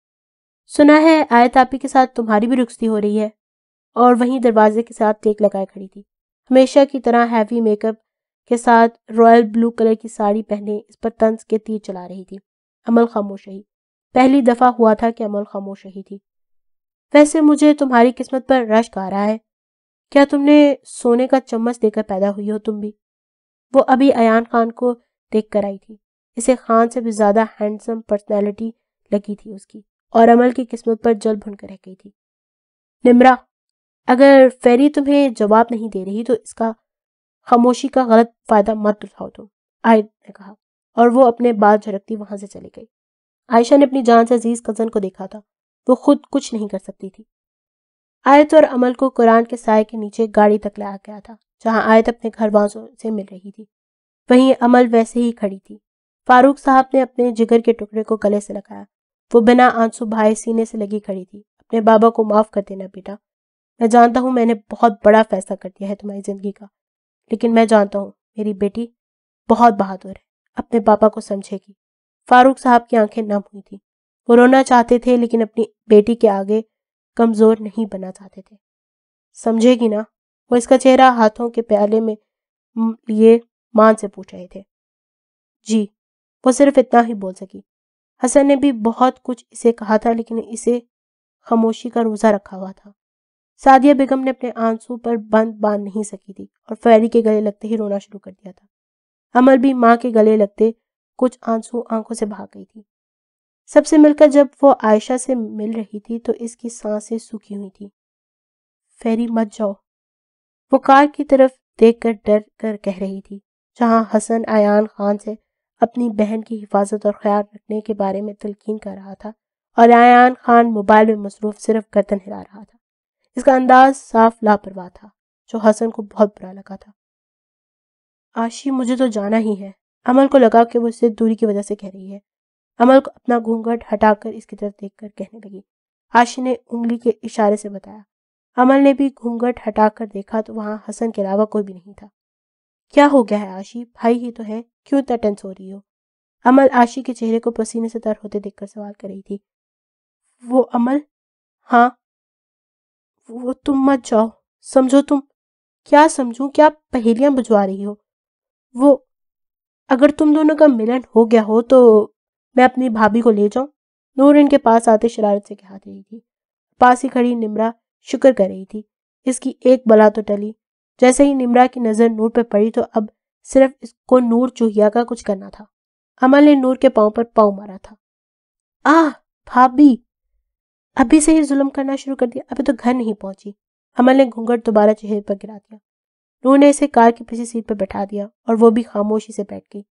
सुना है आयत आपी के साथ तुम्हारी भी रुखती हो रही है और वहीं दरवाजे के साथ टेक लगाए खड़ी थी हमेशा की तरह हैवी मेकअप के साथ रॉयल ब्लू कलर की साड़ी पहने इस पर तंज के तीर चला रही थी अमल खामोश रही पहली दफ़ा हुआ था कि अमल खामोश रही थी वैसे मुझे तुम्हारी किस्मत पर रश आ रहा है क्या तुमने सोने का चम्मच देकर पैदा हुई हो तुम भी वो अभी अयान खान को देख कर आई थी इसे खान से भी ज़्यादा हैंडसम पर्सनैलिटी लगी थी उसकी और अमल की किस्मत पर जल भुन कर रह गई थी निमरा अगर फेरी तुम्हें जवाब नहीं दे रही तो इसका खामोशी का गलत फ़ायदा मत उठाओ तुम आयद ने कहा और वो अपने बाल झड़कती वहां से चली गई आयशा ने अपनी जान से अजीज कज़न को देखा था वो खुद कुछ नहीं कर सकती थी आयत और अमल को कुरान के साय के नीचे गाड़ी तक लाया गया था जहां आयत अपने घर वालों से मिल रही थी वहीं अमल वैसे ही खड़ी थी फारूक साहब ने अपने जिगर के टुकड़े को गले से लगाया वो बिना आंसू भाई सीने से लगी खड़ी थी अपने बाबा को माफ कर देना बेटा मैं जानता हूँ मैंने बहुत बड़ा फैसला कर दिया है तुम्हारी जिंदगी का लेकिन मैं जानता हूँ मेरी बेटी बहुत बहादुर है अपने पापा को समझेगी फारूक साहब की आंखें नम हुई थी वो रोना चाहते थे लेकिन अपनी बेटी के आगे कमजोर नहीं बना चाहते थे समझेगी ना वो इसका चेहरा हाथों के प्याले में लिए मान से पूछ रहे थे जी वो सिर्फ इतना ही बोल सकी हसन ने भी बहुत कुछ इसे कहा था लेकिन इसे खामोशी का रोज़ा रखा हुआ था सादिया बेगम ने अपने आंसू पर बंद बांध नहीं सकी थी और फैरी के गले लगते ही रोना शुरू कर दिया था अमर भी माँ के गले लगते कुछ आंसू आंखों से भाग गई थी सबसे मिलकर जब वो आयशा से मिल रही थी तो इसकी सांसें सूखी हुई थी फेरी मत जाओ वो कार की तरफ देखकर डर कर कह रही थी जहाँ हसन आयान खान से अपनी बहन की हिफाजत और ख्याल रखने के बारे में तलकिन कर रहा था और आयान खान मोबाइल में मसरूफ सिर्फ गर्दन हिला रहा था इसका अंदाज साफ लापरवाह था जो हसन को बहुत बुरा लगा था आशी मुझे तो जाना ही है अमल को लगा कि वो इससे दूरी की वजह से कह रही है अमल को अपना घूंघट हटाकर इसकी तरफ देखकर कहने लगी आशी ने उंगली के इशारे से बताया अमल ने भी घूंघट हटाकर देखा तो वहां हसन के अलावा कोई भी नहीं था क्या हो गया है आशी भाई ही तो है क्यों इतना टेंस हो रही हो अमल आशी के चेहरे को पसीने से तर होते देखकर सवाल कर रही थी वो अमल हाँ वो तुम मत जाओ समझो तुम क्या समझू क्या पहेलियां बुझवा रही हो वो अगर तुम दोनों का मिलन हो गया हो तो मैं अपनी भाभी को ले जाऊं नूर इनके पास आते शरारत से कहा रही थी पास ही खड़ी निमरा शुक्र कर रही थी इसकी एक बला तो टली जैसे ही निमरा की नज़र नूर पर पड़ी तो अब सिर्फ इसको नूर चूहिया का कुछ करना था अमल ने नूर के पाँव पर पाँव मारा था आह भाभी अभी से ही जुल्म करना शुरू कर दिया अभी तो घर नहीं पहुंची अमल ने घूंघट दोबारा चेहरे पर गिरा दिया नूर ने इसे कार की पीछे सीट पर बैठा दिया और वो भी खामोशी से बैठ गई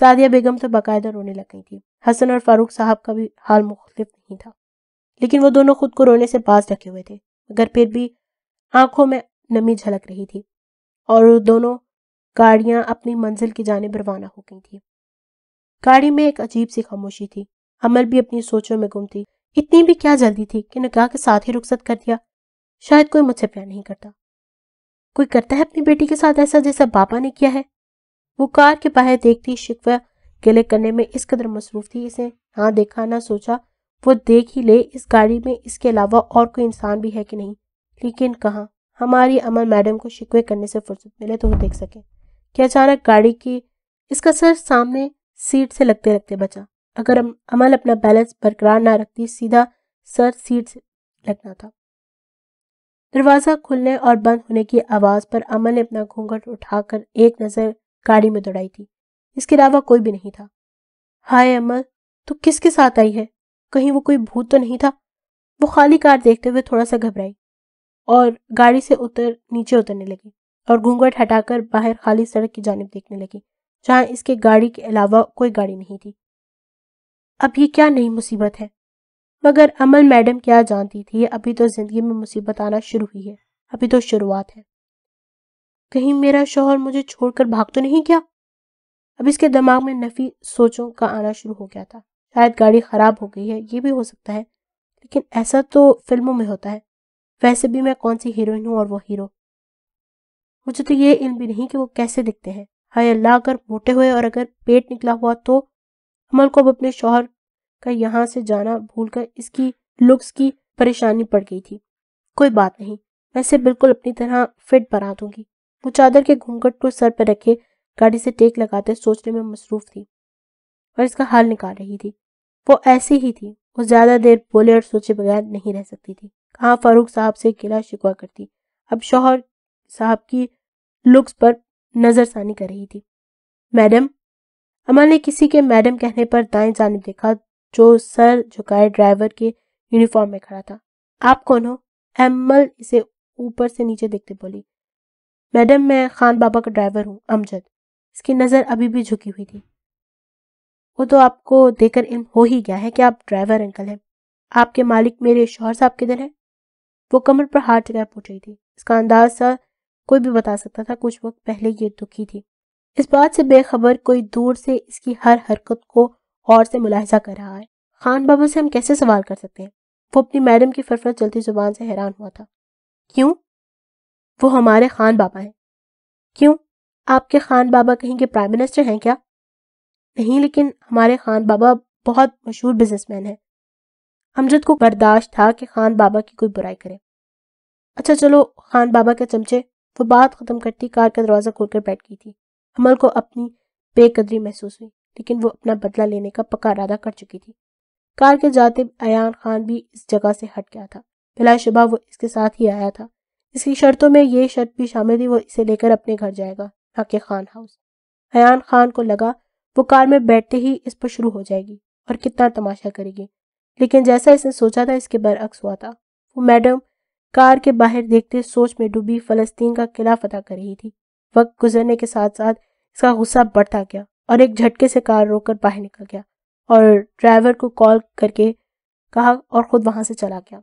सादिया बेगम तो बाकायदा रोने लग गई थी हसन और फारूक साहब का भी हाल मुख्तलिफ नहीं था लेकिन वो दोनों खुद को रोने से बाज रखे हुए थे मगर फिर भी आंखों में नमी झलक रही थी और दोनों गाड़ियां अपनी मंजिल की जानब रवाना हो गई थी गाड़ी में एक अजीब सी खामोशी थी अमल भी अपनी सोचों में गुम थी इतनी भी क्या जल्दी थी कि निकाह के साथ ही रुखसत कर दिया शायद कोई मुझसे प्यार नहीं करता कोई करता है अपनी बेटी के साथ ऐसा जैसा बापा ने किया है वो कार के बाहर देखती शिकवा गले करने में इस कदर मसरूफ थी इसे ना देखा ना सोचा वो देख ही ले इस गाड़ी में इसके अलावा और कोई इंसान भी है कि नहीं लेकिन कहाँ हमारी अमन मैडम को शिकवे करने से फुर्सत मिले तो वो देख सके कि अचानक गाड़ी की इसका सर सामने सीट से लगते लगते बचा अगर अमल अपना बैलेंस बरकरार ना रखती सीधा सर सीट से लगना था दरवाज़ा खुलने और बंद होने की आवाज़ पर अमल ने अपना घूंघट उठाकर एक नज़र गाड़ी में दौड़ाई थी इसके अलावा कोई भी नहीं था हाय अमल तू तो किसके साथ आई है कहीं वो कोई भूत तो नहीं था वो खाली कार देखते हुए थोड़ा सा घबराई और गाड़ी से उतर नीचे उतरने लगी और घूंघट हटाकर बाहर खाली सड़क की जानब देखने लगी जहां इसके गाड़ी के अलावा कोई गाड़ी नहीं थी अब ये क्या नई मुसीबत है मगर अमल मैडम क्या जानती थी अभी तो जिंदगी में मुसीबत आना शुरू हुई है अभी तो शुरुआत है कहीं मेरा शोहर मुझे छोड़कर भाग तो नहीं गया अब इसके दिमाग में नफी सोचों का आना शुरू हो गया था शायद गाड़ी ख़राब हो गई है ये भी हो सकता है लेकिन ऐसा तो फिल्मों में होता है वैसे भी मैं कौन सी हीरोइन हूँ और वो हीरो मुझे तो ये इल्म भी नहीं कि वो कैसे दिखते हैं हाय अल्लाह अगर मोटे हुए और अगर पेट निकला हुआ तो अमल को अब अपने शोहर का यहाँ से जाना कर इसकी लुक्स की परेशानी पड़ गई थी कोई बात नहीं मैं इसे बिल्कुल अपनी तरह फिट बना दूंगी वो चादर के घूंघट को सर पर रखे गाड़ी से टेक लगाते सोचने में मसरूफ थी और इसका हाल निकाल रही थी वो ऐसी ही थी वो ज्यादा देर बोले और सोचे बगैर नहीं रह सकती थी कहाँ फारूक साहब से किला शिकवा करती अब शोहर साहब की लुक्स पर नजरसानी कर रही थी मैडम अमल ने किसी के मैडम कहने पर दाएं जानब देखा जो सर झुकाए ड्राइवर के यूनिफॉर्म में खड़ा था आप कौन हो अमल इसे ऊपर से नीचे देखते बोली मैडम मैं खान बाबा का ड्राइवर हूँ अमजद इसकी नज़र अभी भी झुकी हुई थी वो तो आपको देकर इन हो ही गया है कि आप ड्राइवर अंकल हैं आपके मालिक मेरे शोहर साहब किधर हैं वो कमर पर हाथ जगह पूछ रही थी इसका अंदाज सा कोई भी बता सकता था कुछ वक्त पहले ये दुखी थी इस बात से बेखबर कोई दूर से इसकी हर हरकत को और से मुलाहजा कर रहा है खान बाबा से हम कैसे सवाल कर सकते हैं वो अपनी मैडम की फरफरत चलती जुबान से हैरान हुआ था क्यों वो हमारे खान बाबा हैं क्यों आपके खान बाबा कहीं के प्राइम मिनिस्टर हैं क्या नहीं लेकिन हमारे खान बाबा बहुत मशहूर बिजनेसमैन हैं हमजद को बर्दाश्त था कि खान बाबा की कोई बुराई करे अच्छा चलो खान बाबा के चमचे वो बात ख़त्म करती कार का दरवाज़ा खोलकर बैठ गई थी अमल को अपनी बेकदरी महसूस हुई लेकिन वो अपना बदला लेने का पक्का इरादा कर चुकी थी कार के जाते अयान खान भी इस जगह से हट गया था बिलाशुबा वो इसके साथ ही आया था इसकी शर्तों में ये शर्त भी शामिल थी वो इसे लेकर अपने घर जाएगा ना कि खान हाउस अयान खान को लगा वो कार में बैठते ही इस पर शुरू हो जाएगी और कितना तमाशा करेगी लेकिन जैसा इसने सोचा था इसके बरअक्स हुआ था वो मैडम कार के बाहर देखते सोच में डूबी फलस्तीन का किला फतह कर रही थी वक्त गुजरने के साथ साथ इसका गुस्सा बढ़ता गया और एक झटके से कार रोककर बाहर निकल गया और ड्राइवर को कॉल करके कहा और ख़ुद वहाँ से चला गया